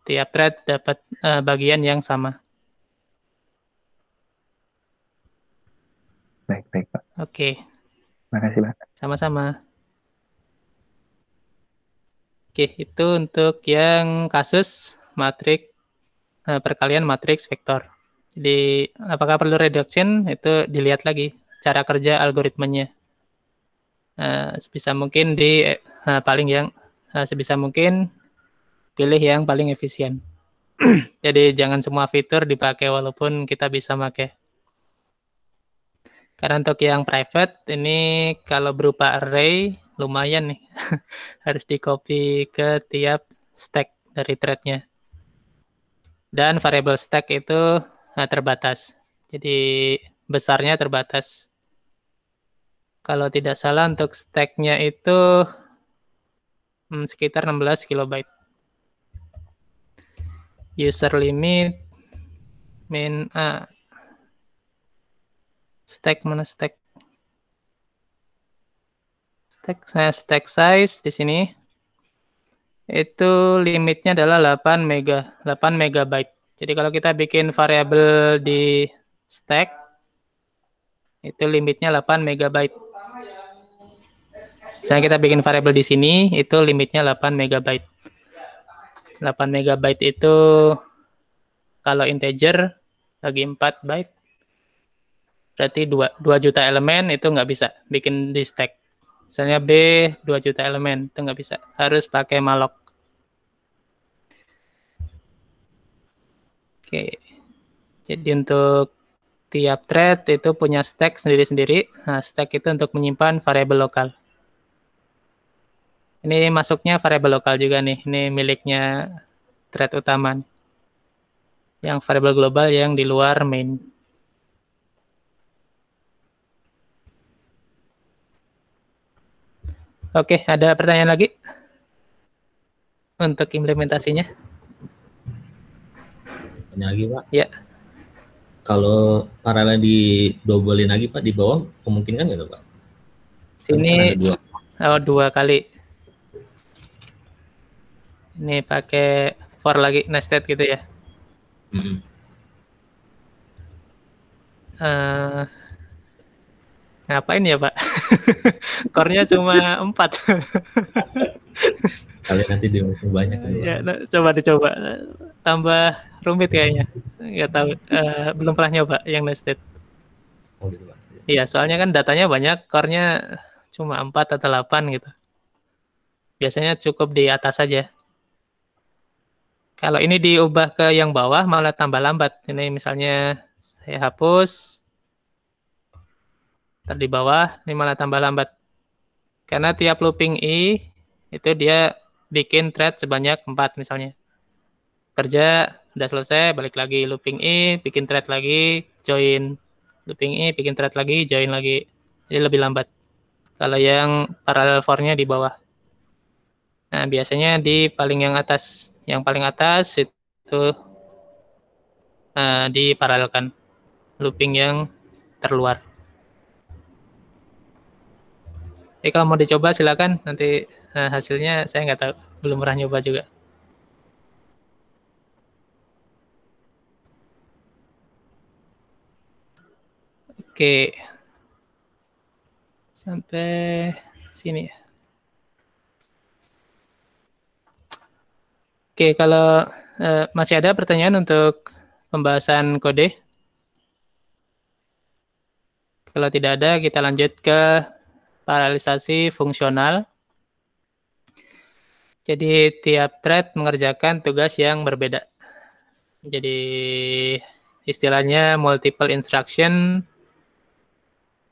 Tiap thread dapat uh, bagian yang sama. Baik, baik, Pak. Oke. Okay. Makasih, Pak. Sama-sama. Oke, okay, itu untuk yang kasus matrik uh, perkalian matriks vektor. Jadi, apakah perlu reduction? Itu dilihat lagi cara kerja algoritmenya uh, sebisa mungkin di uh, paling yang uh, sebisa mungkin pilih yang paling efisien. <clears throat> Jadi jangan semua fitur dipakai walaupun kita bisa pakai. Karena untuk yang private ini kalau berupa array lumayan nih. <laughs> Harus di copy ke tiap stack dari threadnya. Dan variable stack itu nah, terbatas. Jadi besarnya terbatas. Kalau tidak salah untuk stacknya itu hmm, sekitar 16 kilobyte. User limit main a. Stack mana stack? Stack saya stack size di sini itu limitnya adalah 8 mega 8 megabyte. Jadi kalau kita bikin variabel di stack itu limitnya 8 megabyte. Misalnya kita bikin variable di sini itu limitnya 8 MB. 8 MB itu kalau integer lagi 4 byte berarti 2, 2 juta elemen itu nggak bisa bikin di stack. Misalnya B 2 juta elemen itu nggak bisa. Harus pakai malloc. Oke. Jadi untuk tiap thread itu punya stack sendiri-sendiri. Nah, stack itu untuk menyimpan variable lokal. Ini masuknya variable lokal juga nih. Ini miliknya thread utama. Yang variable global yang di luar main. Oke, ada pertanyaan lagi untuk implementasinya? Ini lagi, Pak. Ya. Kalau paralel di double lagi, Pak, di bawah kemungkinan nggak, Pak? Sini, dua. oh dua kali. Ini pakai for lagi nested gitu ya. Mm -hmm. uh, ngapain ya Pak? <laughs> Core-nya cuma empat. <laughs> Kalian nanti di banyak. Ya, ya, nah, coba dicoba. Tambah rumit kayaknya. Nggak tahu. Uh, belum pernah nyoba yang nested. Oh, gitu, iya. iya, soalnya kan datanya banyak, core-nya cuma 4 atau 8 gitu. Biasanya cukup di atas saja. Kalau ini diubah ke yang bawah malah tambah lambat. Ini misalnya saya hapus. Ntar bawah ini malah tambah lambat. Karena tiap looping i itu dia bikin thread sebanyak 4 misalnya. Kerja udah selesai, balik lagi looping i, bikin thread lagi, join. Looping i, bikin thread lagi, join lagi. Jadi lebih lambat. Kalau yang parallel for-nya di bawah. Nah, biasanya di paling yang atas yang paling atas itu uh, diparalelkan looping yang terluar. Jadi kalau mau dicoba silakan nanti uh, hasilnya saya nggak tahu belum pernah nyoba juga. Oke. Sampai sini ya. Oke, kalau uh, masih ada pertanyaan untuk pembahasan kode? Kalau tidak ada, kita lanjut ke paralisasi fungsional. Jadi tiap thread mengerjakan tugas yang berbeda. Jadi istilahnya multiple instruction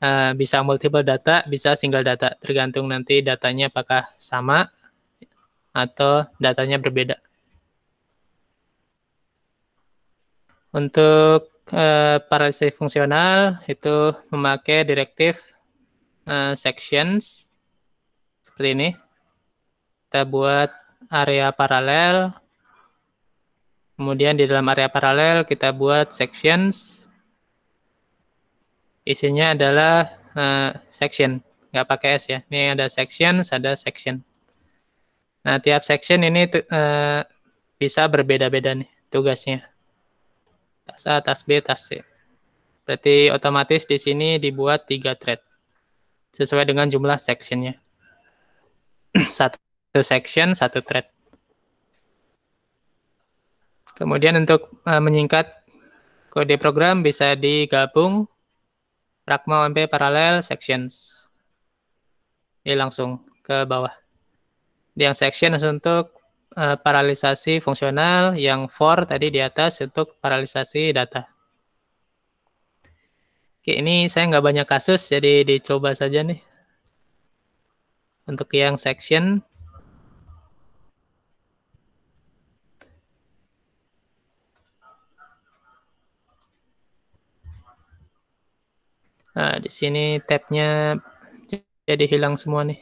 uh, bisa multiple data, bisa single data, tergantung nanti datanya apakah sama atau datanya berbeda. Untuk uh, eh, paralisis fungsional itu memakai direktif uh, sections seperti ini. Kita buat area paralel. Kemudian di dalam area paralel kita buat sections. Isinya adalah uh, section, nggak pakai s ya. Ini ada section, ada section. Nah, tiap section ini uh, bisa berbeda-beda nih tugasnya tas A, tas B, tas C. Berarti otomatis di sini dibuat tiga thread sesuai dengan jumlah sectionnya. <clears throat> satu section, satu thread. Kemudian untuk eh, menyingkat kode program bisa digabung pragma OMP paralel sections. Ini langsung ke bawah. Yang section untuk uh, paralisasi fungsional, yang for tadi di atas untuk paralisasi data. Oke, ini saya nggak banyak kasus, jadi dicoba saja nih. Untuk yang section. Nah, di sini tabnya jadi hilang semua nih.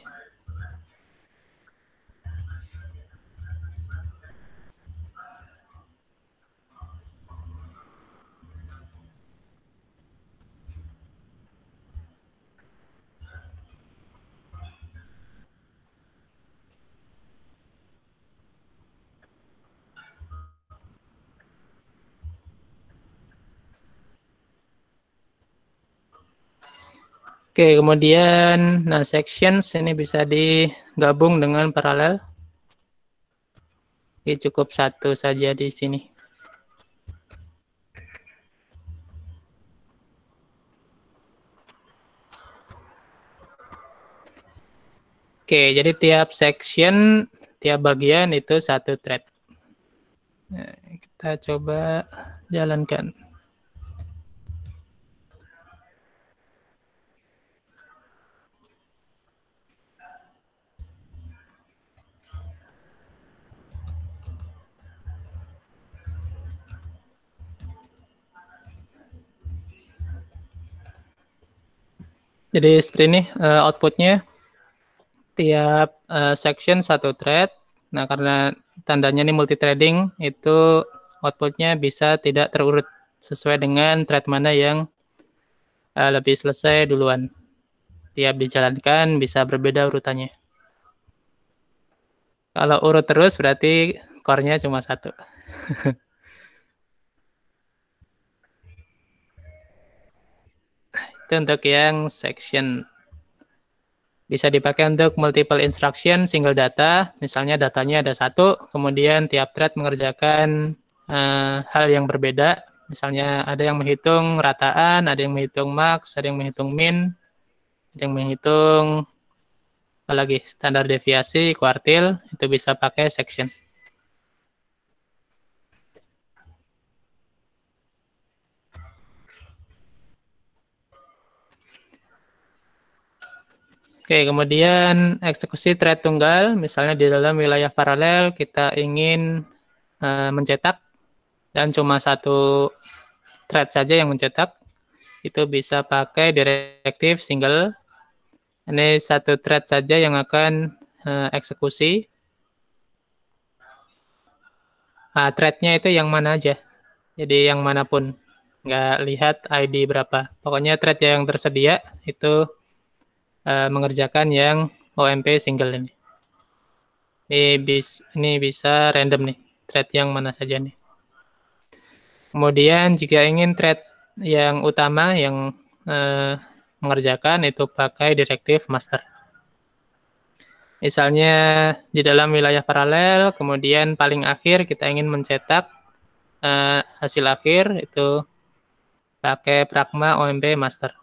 Oke, kemudian nah sections ini bisa digabung dengan paralel. Oke, cukup satu saja di sini. Oke, jadi tiap section, tiap bagian itu satu thread. Nah, kita coba jalankan. Jadi seperti ini uh, outputnya tiap uh, section satu thread. Nah karena tandanya ini multi threading itu outputnya bisa tidak terurut sesuai dengan thread mana yang uh, lebih selesai duluan. Tiap dijalankan bisa berbeda urutannya. Kalau urut terus berarti core-nya cuma satu. <laughs> itu untuk yang section. Bisa dipakai untuk multiple instruction, single data. Misalnya datanya ada satu, kemudian tiap thread mengerjakan uh, hal yang berbeda. Misalnya ada yang menghitung rataan, ada yang menghitung max, ada yang menghitung min, ada yang menghitung lagi standar deviasi, kuartil, itu bisa pakai section. Oke, kemudian eksekusi thread tunggal, misalnya di dalam wilayah paralel kita ingin uh, mencetak dan cuma satu thread saja yang mencetak, itu bisa pakai direktif single. Ini satu thread saja yang akan uh, eksekusi. Uh, threadnya itu yang mana aja, jadi yang manapun, nggak lihat ID berapa. Pokoknya thread yang tersedia itu uh, mengerjakan yang OMP single ini. Ini, bis, ini bisa random nih, thread yang mana saja nih. Kemudian jika ingin thread yang utama yang uh, mengerjakan itu pakai direktif master. Misalnya di dalam wilayah paralel, kemudian paling akhir kita ingin mencetak uh, hasil akhir itu pakai pragma OMP master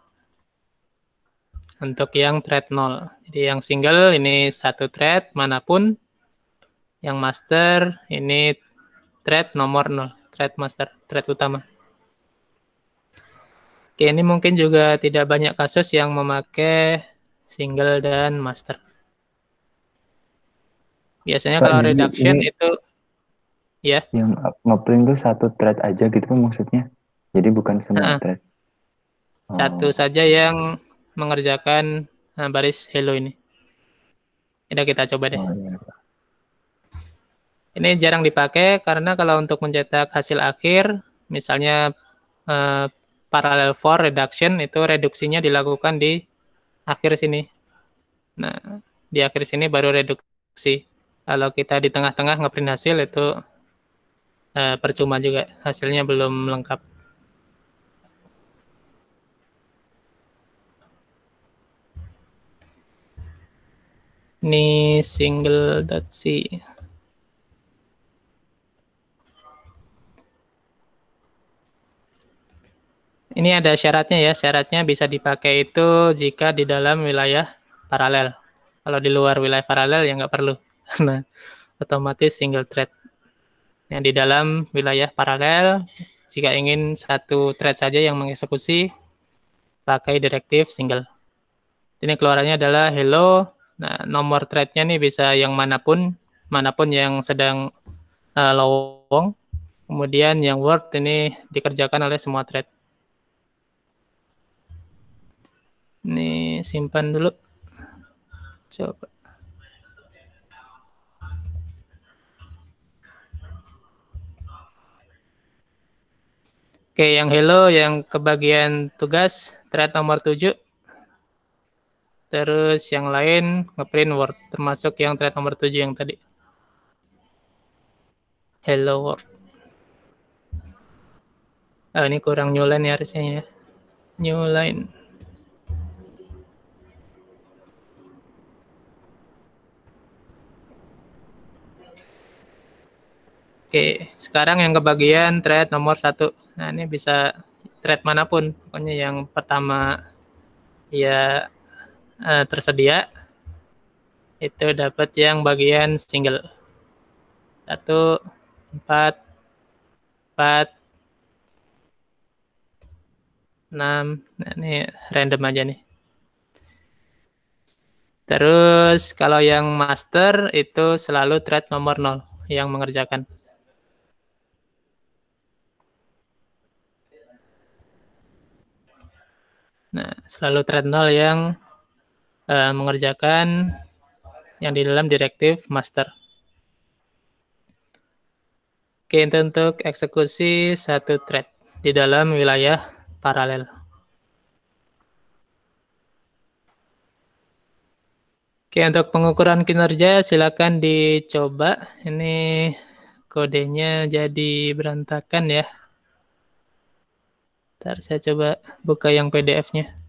untuk yang thread 0. Jadi yang single ini satu thread manapun, yang master ini thread nomor 0, thread master, thread utama. Oke, ini mungkin juga tidak banyak kasus yang memakai single dan master. Biasanya kalau ini, reduction ini, itu ya. Yang ngeprint itu satu thread aja gitu maksudnya. Jadi bukan semua uh -uh. thread. Oh. Satu saja yang mengerjakan nah, baris hello ini. Ini kita coba deh. Oh, iya, ini jarang dipakai karena kalau untuk mencetak hasil akhir, misalnya eh, parallel for reduction itu reduksinya dilakukan di akhir sini. Nah, di akhir sini baru reduksi. Kalau kita di tengah-tengah ngeprint hasil itu eh, percuma juga, hasilnya belum lengkap. Ini single single.c. Ini ada syaratnya ya. Syaratnya bisa dipakai itu jika di dalam wilayah paralel. Kalau di luar wilayah paralel ya nggak perlu. <laughs> Karena otomatis single thread. Yang di dalam wilayah paralel, jika ingin satu thread saja yang mengeksekusi, pakai direktif single. Ini keluarannya adalah hello Nah, nomor trade-nya nih bisa yang manapun, manapun yang sedang uh, lowong. Kemudian yang worth ini dikerjakan oleh semua thread. Ini simpan dulu. Coba. Oke, yang hello yang kebagian tugas thread nomor 7 terus yang lain ngeprint Word, termasuk yang thread nomor 7 yang tadi. Hello World. Ah, ini kurang new line ya harusnya ya. New line. Oke, sekarang yang kebagian thread nomor satu. Nah, ini bisa thread manapun. Pokoknya yang pertama ya uh, tersedia itu dapat yang bagian single satu empat empat enam nah, ini random aja nih terus kalau yang master itu selalu thread nomor nol yang mengerjakan Nah, selalu thread nol yang uh, mengerjakan yang di dalam direktif master. Oke, untuk eksekusi satu thread di dalam wilayah paralel. Oke, untuk pengukuran kinerja silakan dicoba. Ini kodenya jadi berantakan ya. Ntar saya coba buka yang PDF-nya.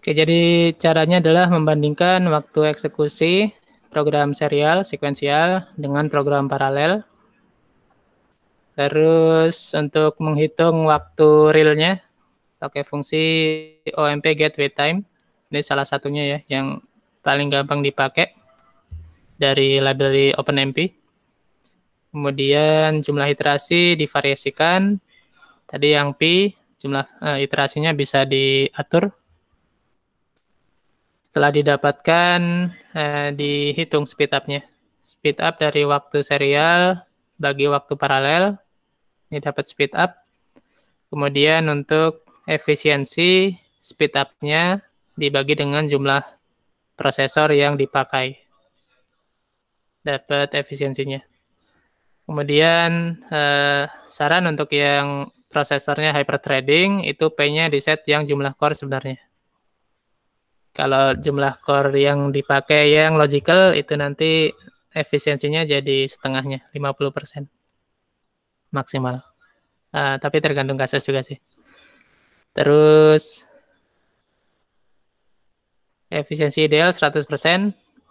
Oke, jadi caranya adalah membandingkan waktu eksekusi program serial sekuensial dengan program paralel. Terus untuk menghitung waktu realnya pakai fungsi OMP gateway time. Ini salah satunya ya yang paling gampang dipakai dari library OpenMP. Kemudian jumlah iterasi divariasikan. Tadi yang P, jumlah uh, iterasinya bisa diatur setelah didapatkan, eh, dihitung speed up-nya. Speed up dari waktu serial bagi waktu paralel, ini dapat speed up. Kemudian untuk efisiensi, speed up-nya dibagi dengan jumlah prosesor yang dipakai. Dapat efisiensinya. Kemudian eh, saran untuk yang prosesornya hyperthreading, itu P-nya di set yang jumlah core sebenarnya. Kalau jumlah core yang dipakai yang logical itu nanti efisiensinya jadi setengahnya, 50% maksimal. Uh, tapi tergantung kasus juga sih. Terus efisiensi ideal 100%,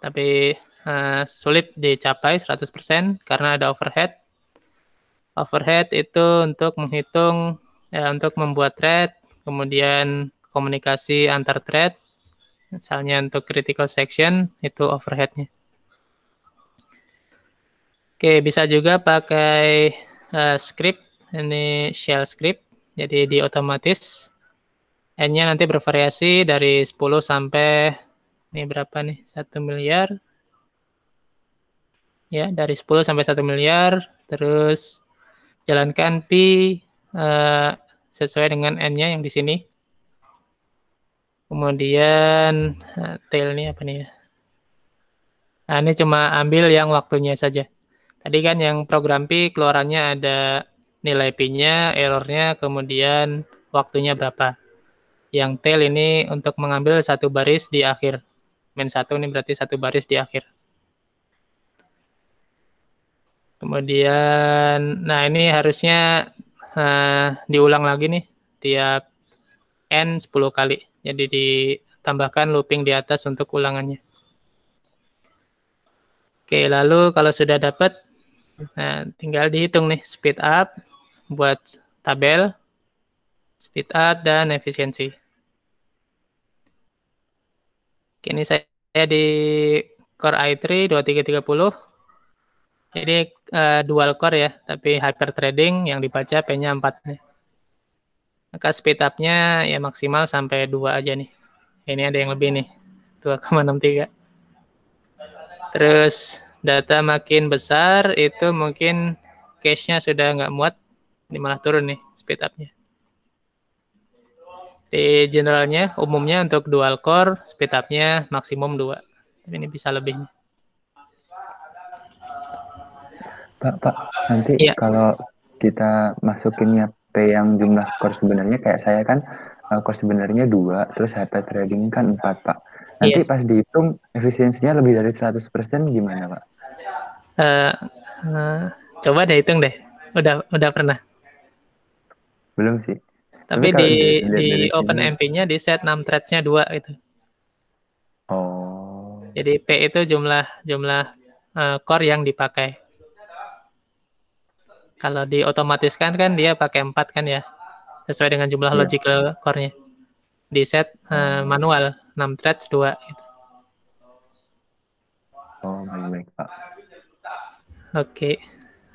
tapi uh, sulit dicapai 100% karena ada overhead. Overhead itu untuk menghitung ya, untuk membuat thread, kemudian komunikasi antar thread, Misalnya untuk critical section itu overheadnya. Oke, bisa juga pakai uh, script. Ini shell script. Jadi di otomatis. N-nya nanti bervariasi dari 10 sampai ini berapa nih? satu miliar. Ya, dari 10 sampai satu miliar. Terus jalankan P uh, sesuai dengan N-nya yang di sini. Kemudian eh, tail ini apa nih ya? Nah, ini cuma ambil yang waktunya saja. Tadi kan yang program P keluarannya ada nilai P-nya, errornya, kemudian waktunya berapa. Yang tail ini untuk mengambil satu baris di akhir. Min satu ini berarti satu baris di akhir. Kemudian, nah ini harusnya uh, diulang lagi nih tiap n 10 kali. Jadi ditambahkan looping di atas untuk ulangannya. Oke, lalu kalau sudah dapat, nah, tinggal dihitung nih speed up buat tabel, speed up dan efisiensi. Oke, ini saya di Core i3 2330. Jadi uh, dual core ya, tapi hyper trading yang dibaca P-nya 4 nih maka speed up-nya ya maksimal sampai dua aja nih. Ini ada yang lebih nih, 2,63. Terus data makin besar itu mungkin cache-nya sudah nggak muat, ini malah turun nih speed up-nya. Di generalnya, umumnya untuk dual core, speed up-nya maksimum dua, Tapi ini bisa lebih. Pak, Pak, nanti ya. kalau kita masukinnya HP yang jumlah core sebenarnya kayak saya kan uh, eh, core sebenarnya dua, terus HP trading kan empat pak. Nanti yeah. pas dihitung efisiensinya lebih dari 100% gimana pak? Uh, uh, coba deh hitung deh. Udah udah pernah? Belum sih. Tapi, Tapi di di, di open MP-nya di set enam threads-nya dua gitu. Oh. Jadi P itu jumlah jumlah uh, core yang dipakai. Kalau diotomatiskan kan dia pakai empat kan ya. Sesuai dengan jumlah yeah. logical core-nya. Di set uh, manual 6 threads 2 gitu. Oh, Oke. Okay.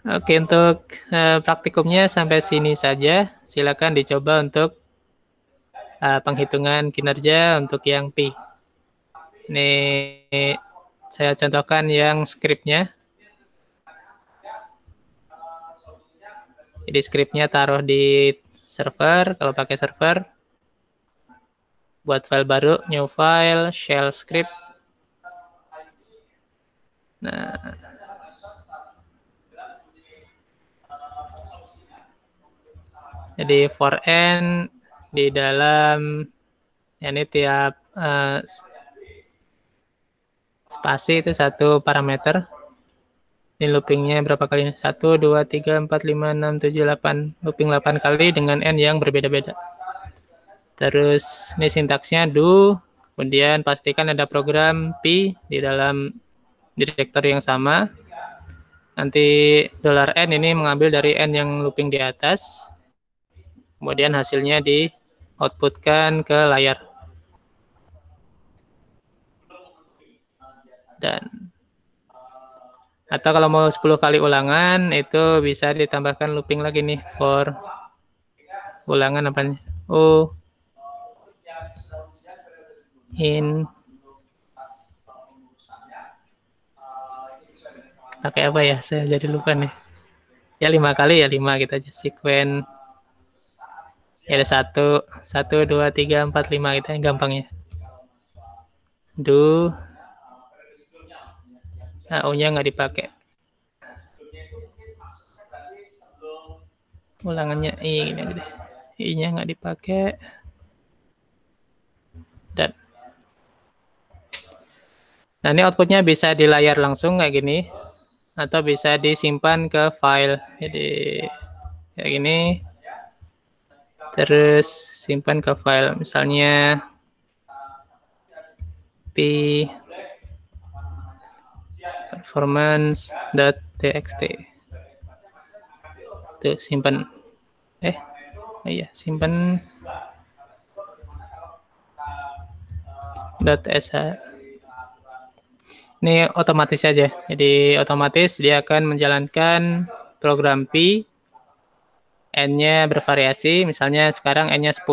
Oke, okay, untuk uh, praktikumnya sampai sini saja. Silakan dicoba untuk uh, penghitungan kinerja untuk yang P. Ini saya contohkan yang skripnya. Jadi scriptnya taruh di server, kalau pakai server, buat file baru, new file, shell script. Nah, jadi for n di dalam ya ini tiap uh, spasi itu satu parameter ini loopingnya berapa kali? 1, 2, 3, 4, 5, 6, 7, 8. Looping 8 kali dengan N yang berbeda-beda. Terus ini sintaksnya do, kemudian pastikan ada program P di dalam direktur yang sama. Nanti dollar $n ini mengambil dari N yang looping di atas. Kemudian hasilnya di outputkan ke layar. Dan atau kalau mau 10 kali ulangan itu bisa ditambahkan looping lagi nih for ulangan apa nih Oh. In pakai apa ya? Saya jadi lupa nih. Ya lima kali ya lima kita gitu aja sequen ya ada satu satu dua tiga empat lima kita gitu ya, yang ya do AU-nya nggak dipakai. Ulangannya I ini gede. I-nya nggak dipakai. Dan Nah, ini outputnya bisa di layar langsung kayak gini atau bisa disimpan ke file. Jadi kayak gini. Terus simpan ke file misalnya p performance.txt tuh simpan eh oh iya simpan .sh ini otomatis saja jadi otomatis dia akan menjalankan program P n-nya bervariasi, misalnya sekarang n-nya 10,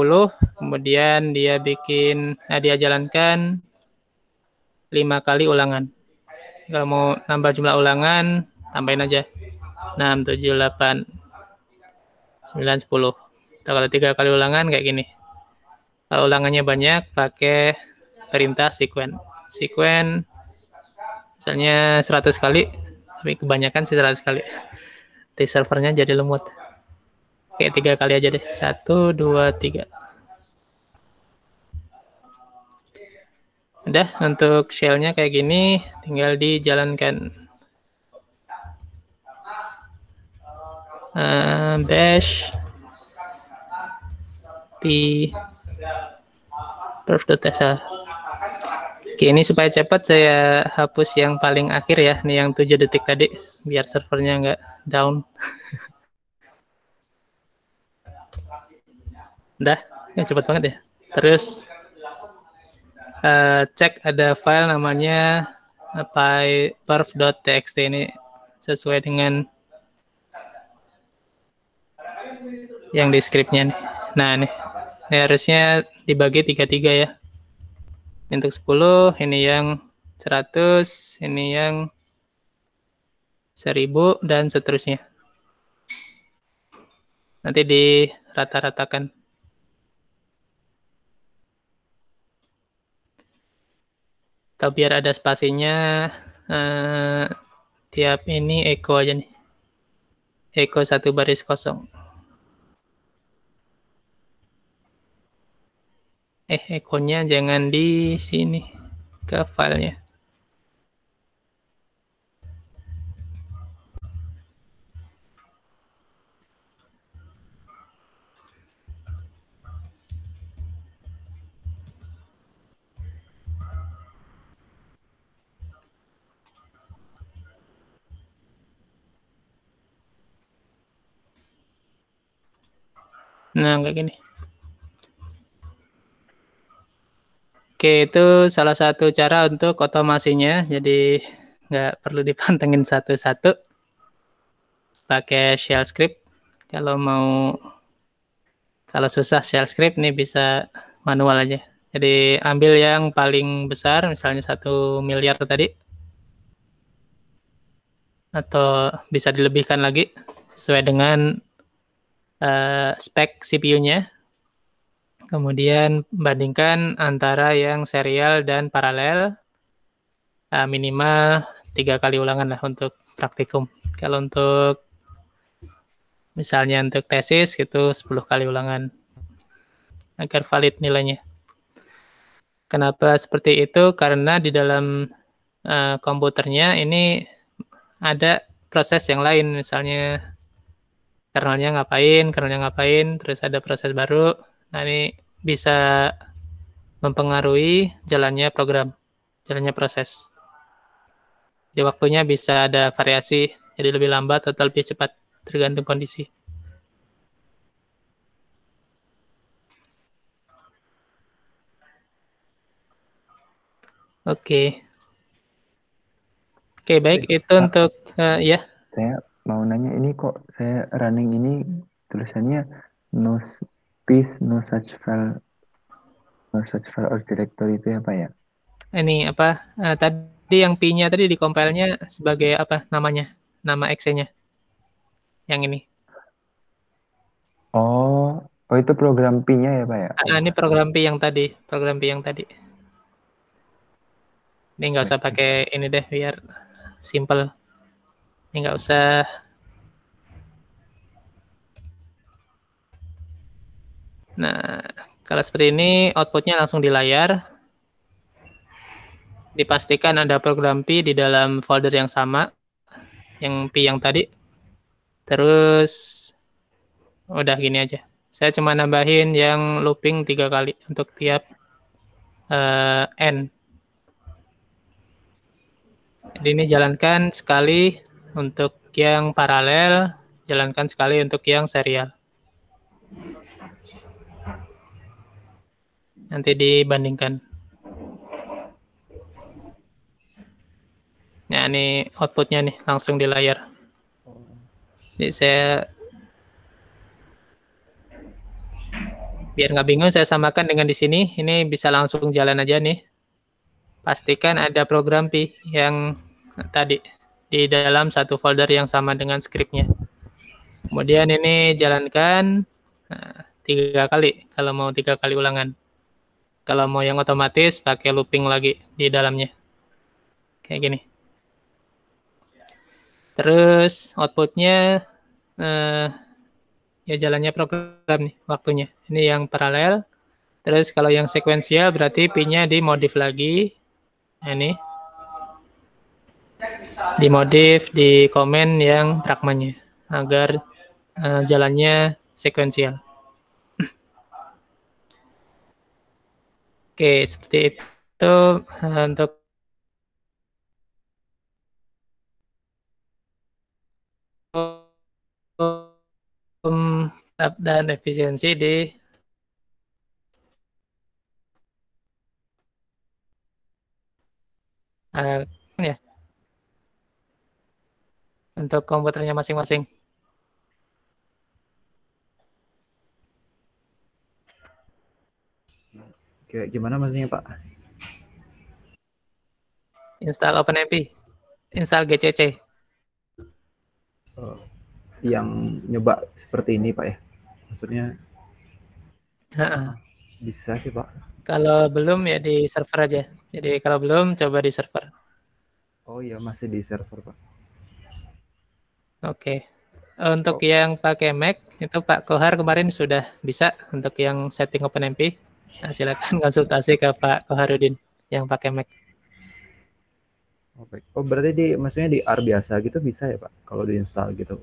kemudian dia bikin, nah dia jalankan lima kali ulangan. Kalau mau nambah jumlah ulangan, tambahin aja. 6, 7, 8, 9, 10. Kalau tiga kali ulangan kayak gini. Kalau ulangannya banyak, pakai perintah sequence Sequen, misalnya 100 kali, tapi kebanyakan sih 100 kali. Di servernya jadi lemot. kayak tiga kali aja deh. Satu, dua, tiga. Udah, untuk shell-nya kayak gini, tinggal dijalankan. Uh, eh, bash p perf.sh Oke, ini supaya cepat saya hapus yang paling akhir ya, nih yang 7 detik tadi, biar servernya nggak down. <laughs> Udah, ya, cepat banget ya. Terus uh, cek ada file namanya perf.txt ini sesuai dengan yang di scriptnya nih. Nah nih, ini harusnya dibagi tiga tiga ya. Untuk 10, ini yang 100, ini yang 1000, dan seterusnya. Nanti rata ratakan atau biar ada spasinya eh, tiap ini echo aja nih echo satu baris kosong eh nya jangan di sini ke filenya Nah, kayak gini. Oke, itu salah satu cara untuk otomasinya. Jadi, nggak perlu dipantengin satu-satu. Pakai shell script. Kalau mau, kalau susah shell script, ini bisa manual aja. Jadi, ambil yang paling besar, misalnya satu miliar tadi. Atau bisa dilebihkan lagi sesuai dengan uh, spek CPU-nya. Kemudian bandingkan antara yang serial dan paralel uh, minimal tiga kali ulangan lah untuk praktikum. Kalau untuk misalnya untuk tesis itu 10 kali ulangan agar valid nilainya. Kenapa seperti itu? Karena di dalam uh, komputernya ini ada proses yang lain misalnya kernelnya ngapain, kernelnya ngapain, terus ada proses baru. Nah, ini bisa mempengaruhi jalannya program, jalannya proses. Di waktunya bisa ada variasi, jadi lebih lambat atau lebih cepat, tergantung kondisi. Oke. Okay. Oke, okay, baik. Itu untuk, uh, eh, ya. Yeah mau nanya ini kok saya running ini tulisannya no space no such file no such file or directory itu apa ya? Ini apa uh, tadi yang p-nya tadi di compile-nya sebagai apa namanya? Nama exe-nya. Yang ini. Oh, oh itu program p-nya ya, Pak ya? uh, ini program p yang tadi, program p yang tadi. Ini nggak usah pakai ini deh biar simple. Ini nggak usah Nah, kalau seperti ini outputnya langsung di layar. Dipastikan ada program P di dalam folder yang sama, yang P yang tadi. Terus, udah gini aja. Saya cuma nambahin yang looping tiga kali untuk tiap uh, N. Jadi ini jalankan sekali, untuk yang paralel, jalankan sekali untuk yang serial. Nanti dibandingkan. Nah, ini outputnya nih langsung di layar. Jadi saya biar nggak bingung saya samakan dengan di sini. Ini bisa langsung jalan aja nih. Pastikan ada program pi yang tadi di dalam satu folder yang sama dengan scriptnya. Kemudian ini jalankan nah, tiga kali kalau mau tiga kali ulangan. Kalau mau yang otomatis pakai looping lagi di dalamnya. Kayak gini. Terus outputnya eh, ya jalannya program nih waktunya. Ini yang paralel. Terus kalau yang sekuensial berarti pinnya dimodif lagi. Nah, ini di modif, di komen yang pragmanya agar uh, jalannya sekuensial. Oke, seperti itu uh, untuk um, dan efisiensi di uh, ya untuk komputernya masing-masing. Oke, gimana maksudnya Pak? Install OpenMP, install GCC. Oh, yang nyoba seperti ini Pak ya? Maksudnya? Ha -ha. Bisa sih Pak. Kalau belum ya di server aja. Jadi kalau belum coba di server. Oh iya masih di server Pak. Oke. Eh, untuk oh. yang pakai Mac itu Pak Kohar kemarin sudah bisa untuk yang setting OpenMP. Nah, silakan <laughs> konsultasi ke Pak Koharudin yang pakai Mac. Oke. Oh, berarti di maksudnya di R biasa gitu bisa ya, Pak? Kalau diinstal gitu.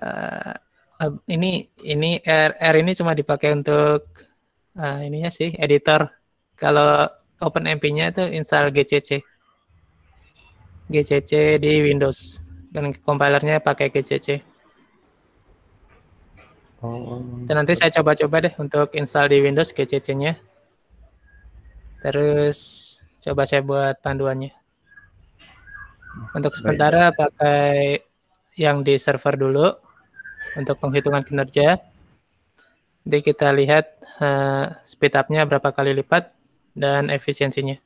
Uh, ini ini R, R ini cuma dipakai untuk uh, ininya sih editor. Kalau OpenMP-nya itu install GCC. GCC di Windows dan compilernya pakai GCC. Oh. Dan nanti saya coba-coba deh untuk install di Windows GCC-nya. Terus coba saya buat panduannya. Untuk sementara pakai yang di server dulu untuk penghitungan kinerja. Jadi kita lihat uh, speed up-nya berapa kali lipat dan efisiensinya.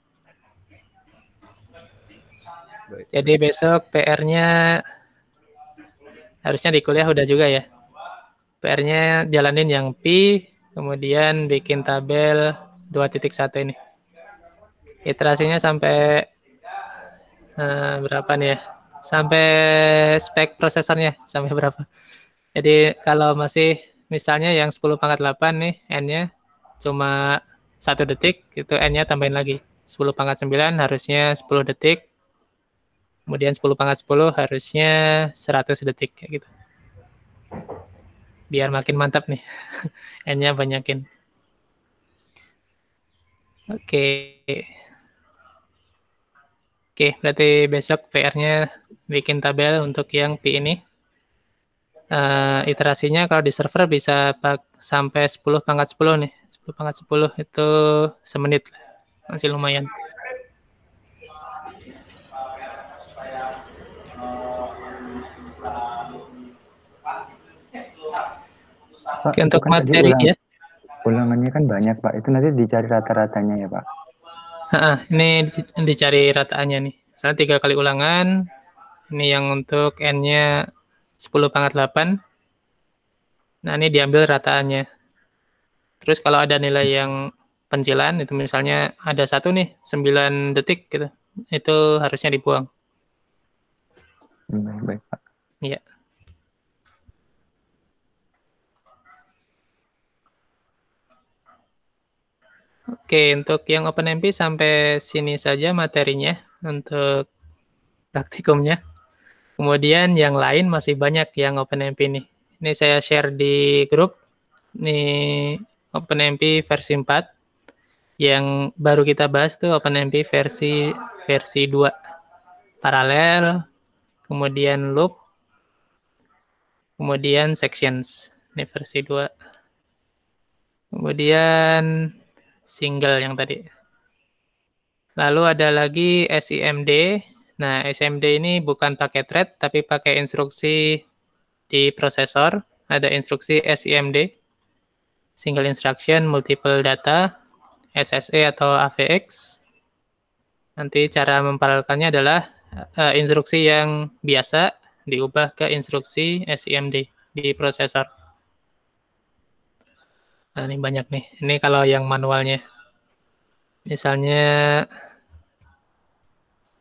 Jadi besok PR-nya harusnya di kuliah udah juga ya. PR-nya jalanin yang pi, kemudian bikin tabel 2.1 ini. Iterasinya sampai uh, berapa nih ya? Sampai spek prosesornya sampai berapa? Jadi kalau masih misalnya yang 10 pangkat 8 nih n-nya cuma satu detik, itu n-nya tambahin lagi. 10 pangkat 9 harusnya 10 detik, kemudian 10 pangkat 10 harusnya 100 detik kayak gitu biar makin mantap nih <laughs> n-nya banyakin oke okay. oke okay, berarti besok PR-nya bikin tabel untuk yang P ini uh, iterasinya kalau di server bisa pak sampai 10 pangkat 10 nih 10 pangkat 10 itu semenit masih lumayan Pak, untuk materi ulang, ya. Ulangannya kan banyak Pak, itu nanti dicari rata-ratanya ya Pak. Ha, ini dicari rataannya nih. Misalnya tiga kali ulangan, ini yang untuk n-nya 10 pangkat 8. Nah ini diambil rataannya. Terus kalau ada nilai yang pencilan, itu misalnya ada satu nih, 9 detik gitu. Itu harusnya dibuang. Hmm, baik, baik Pak. Iya. Yeah. Oke, untuk yang OpenMP sampai sini saja materinya untuk praktikumnya. Kemudian yang lain masih banyak yang OpenMP nih. Ini saya share di grup. Ini OpenMP versi 4. Yang baru kita bahas tuh OpenMP versi versi 2. Paralel, kemudian loop, kemudian sections. Ini versi 2. Kemudian single yang tadi. Lalu ada lagi SIMD. Nah, SIMD ini bukan pakai thread tapi pakai instruksi di prosesor. Ada instruksi SIMD, single instruction multiple data, SSE atau AVX. Nanti cara memparalelkannya adalah uh, instruksi yang biasa diubah ke instruksi SIMD di prosesor. Nah, ini banyak nih. Ini kalau yang manualnya. Misalnya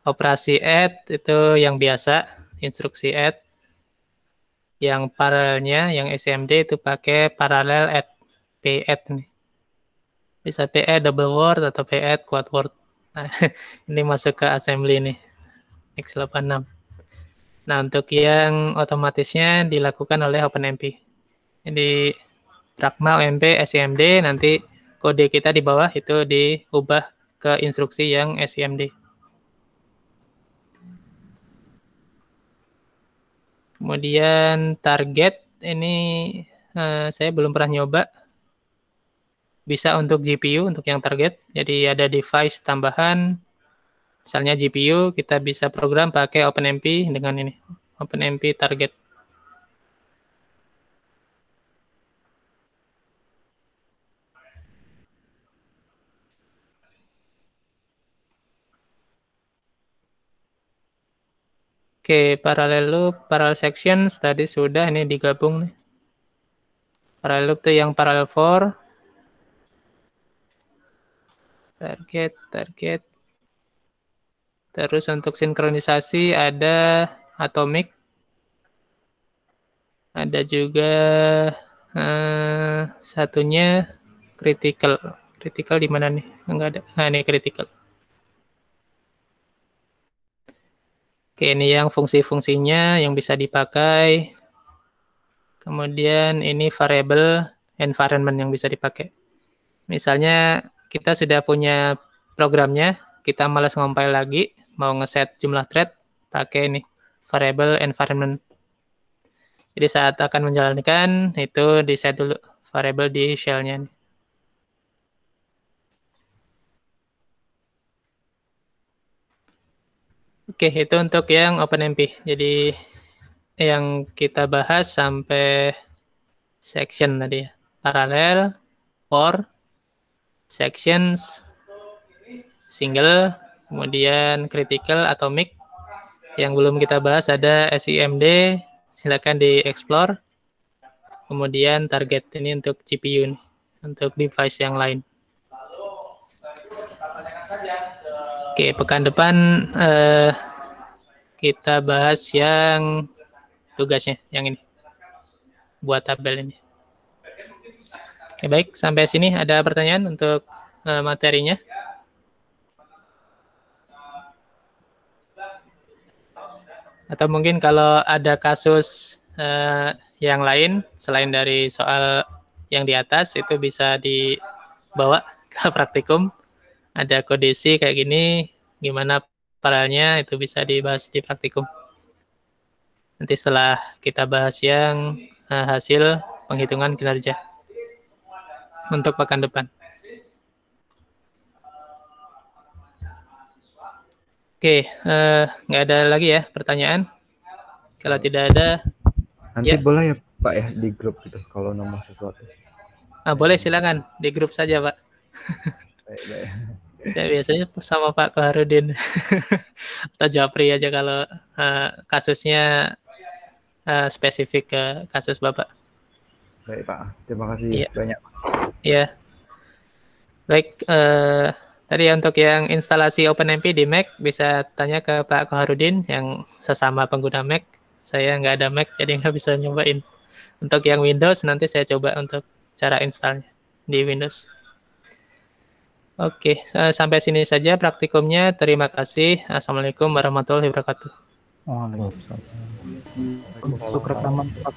operasi add itu yang biasa, instruksi add. Yang paralelnya, yang SMD itu pakai paralel add, p-add nih. Bisa p-add double word atau p-add quad word. Nah, <laughs> ini masuk ke assembly nih, X86. Nah, untuk yang otomatisnya dilakukan oleh OpenMP. Jadi, Rakma, UMP, SIMD, nanti kode kita di bawah itu diubah ke instruksi yang SIMD. Kemudian target ini uh, saya belum pernah nyoba. Bisa untuk GPU untuk yang target. Jadi ada device tambahan misalnya GPU kita bisa program pakai OpenMP dengan ini. OpenMP target. Oke, parallel loop, parallel section tadi sudah ini digabung nih. Parallel loop tuh yang parallel for target, target. Terus untuk sinkronisasi ada atomic. Ada juga uh, satunya critical. Critical di mana nih? Enggak ada. Nah, ini critical. Oke, ini yang fungsi-fungsinya yang bisa dipakai. Kemudian ini variable environment yang bisa dipakai. Misalnya kita sudah punya programnya, kita malas ngompil lagi, mau ngeset jumlah thread, pakai ini variable environment. Jadi saat akan menjalankan itu di set dulu variable di shell-nya. Nih. Oke, itu untuk yang open MP. Jadi yang kita bahas sampai section tadi ya. Paralel, for, sections, single, kemudian critical, atomic. Yang belum kita bahas ada SIMD, silakan di explore. Kemudian target ini untuk GPU, untuk device yang lain. Oke, pekan depan uh, kita bahas yang tugasnya, yang ini. Buat tabel ini. Oke, baik. Sampai sini ada pertanyaan untuk uh, materinya? Atau mungkin kalau ada kasus uh, yang lain, selain dari soal yang di atas, itu bisa dibawa ke praktikum. Ada kodesi kayak gini, gimana paralelnya itu bisa dibahas di praktikum. Nanti setelah kita bahas yang uh, hasil penghitungan kinerja untuk pekan depan. Oke, uh, nggak ada lagi ya pertanyaan? Kalau tidak ada, nanti ya. boleh ya Pak ya di grup gitu kalau nomor sesuatu. Ah, boleh silakan di grup saja Pak. Baik, baik. Saya biasanya sama Pak Koharudin <laughs> atau Japri aja kalau uh, kasusnya uh, spesifik ke kasus Bapak. Baik Pak, terima kasih ya. banyak. Iya. Baik, uh, tadi untuk yang instalasi OpenMP di Mac bisa tanya ke Pak Koharudin yang sesama pengguna Mac. Saya nggak ada Mac jadi nggak bisa nyobain. Untuk yang Windows nanti saya coba untuk cara installnya di Windows. Oke, eh, sampai sini saja praktikumnya. Terima kasih. Assalamualaikum warahmatullahi wabarakatuh. Waalaikumsalam.